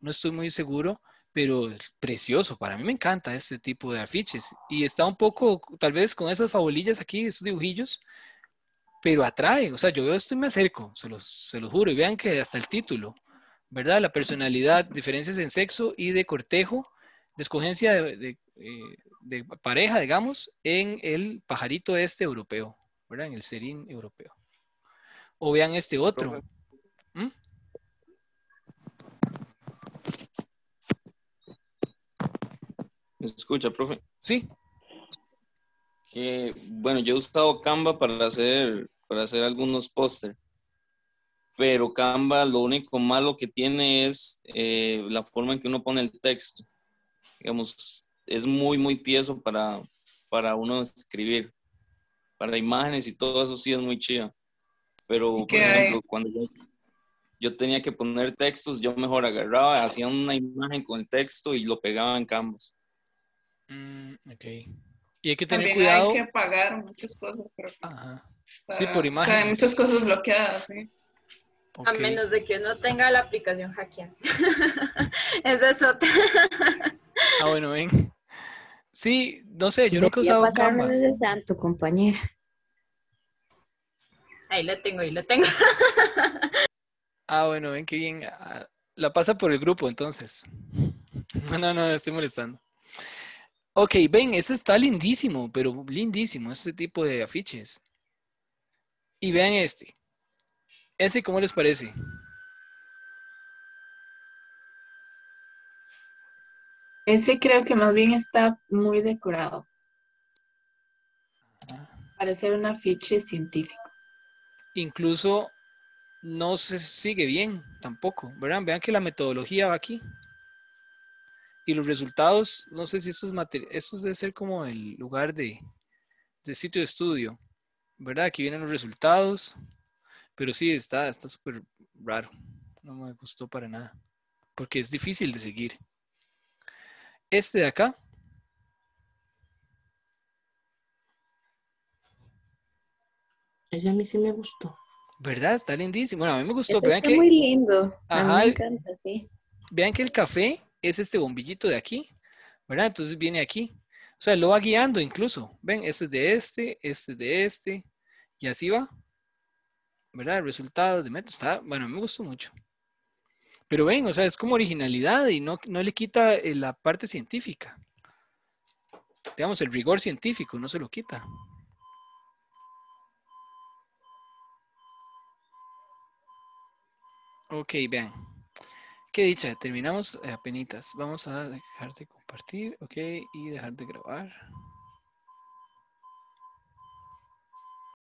no estoy muy seguro, pero es precioso. Para mí me encanta este tipo de afiches. Y está un poco, tal vez con esas fabulillas aquí, esos dibujillos, pero atrae. O sea, yo veo esto y me acerco, se los, juro. Y vean que hasta el título, ¿verdad? La personalidad, diferencias en sexo y de cortejo, de escogencia de, eh, pareja, digamos, en el pajarito este europeo, ¿verdad? En el serín europeo. O vean este otro. ¿Mm? ¿Me escucha, profe? Sí, bueno, yo he usado Canva para hacer, para hacer algunos póster, pero Canva lo único malo que tiene es eh, la forma en que uno pone el texto. Digamos, es muy, muy tieso para, para uno escribir. Para imágenes y todo eso sí es muy chido. Pero, por ejemplo, cuando yo, tenía que poner textos, yo mejor agarraba, hacía una imagen con el texto y lo pegaba en Canvas. Mm, ok. Y hay que tener cuidado. Hay que
pagar muchas cosas, pero. sí, por imagen. hay muchas cosas bloqueadas,
sí. A menos
de que no tenga la aplicación Hackear. <laughs> Esa es otra.
ah, bueno, ven. Sí, no sé, yo nunca he usado compañera. Ahí la tengo, ahí la tengo. <laughs> ah, bueno, ven qué bien. Ah, la pasa por el grupo, entonces. <laughs> No, no, no, estoy molestando. Ok, ven, ese está lindísimo, pero lindísimo, este tipo de afiches. Y vean este. ¿Ese cómo les parece?
Ese creo que más bien está muy decorado. Parece ser un afiche científico.
Incluso no se sigue bien tampoco, ¿verdad? Vean que la metodología va aquí. Y los resultados, no sé si estos materiales, estos debe ser como el lugar de, sitio de estudio, ¿verdad? Aquí vienen los resultados, pero sí, está está súper raro, no me gustó para nada, porque es difícil de seguir. Este de acá. Ella a mí sí me gustó. ¿Verdad? Está lindísimo. Bueno, a mí me gustó. vean está muy
lindo. a mí me
encanta, sí. Vean que el café es este bombillito de aquí, ¿verdad? Entonces viene aquí. O sea, lo va guiando incluso. Ven, este es de este, este es de este, y así va. ¿Verdad? resultado de método. Está, bueno, me gustó mucho. Pero ven, o sea, es como originalidad y no, no le quita eh, la parte científica. Digamos, el rigor científico no se lo quita. Ok, vean. Qué dicha, terminamos eh, apenas. Vamos a dejar de compartir, ok, y dejar de grabar.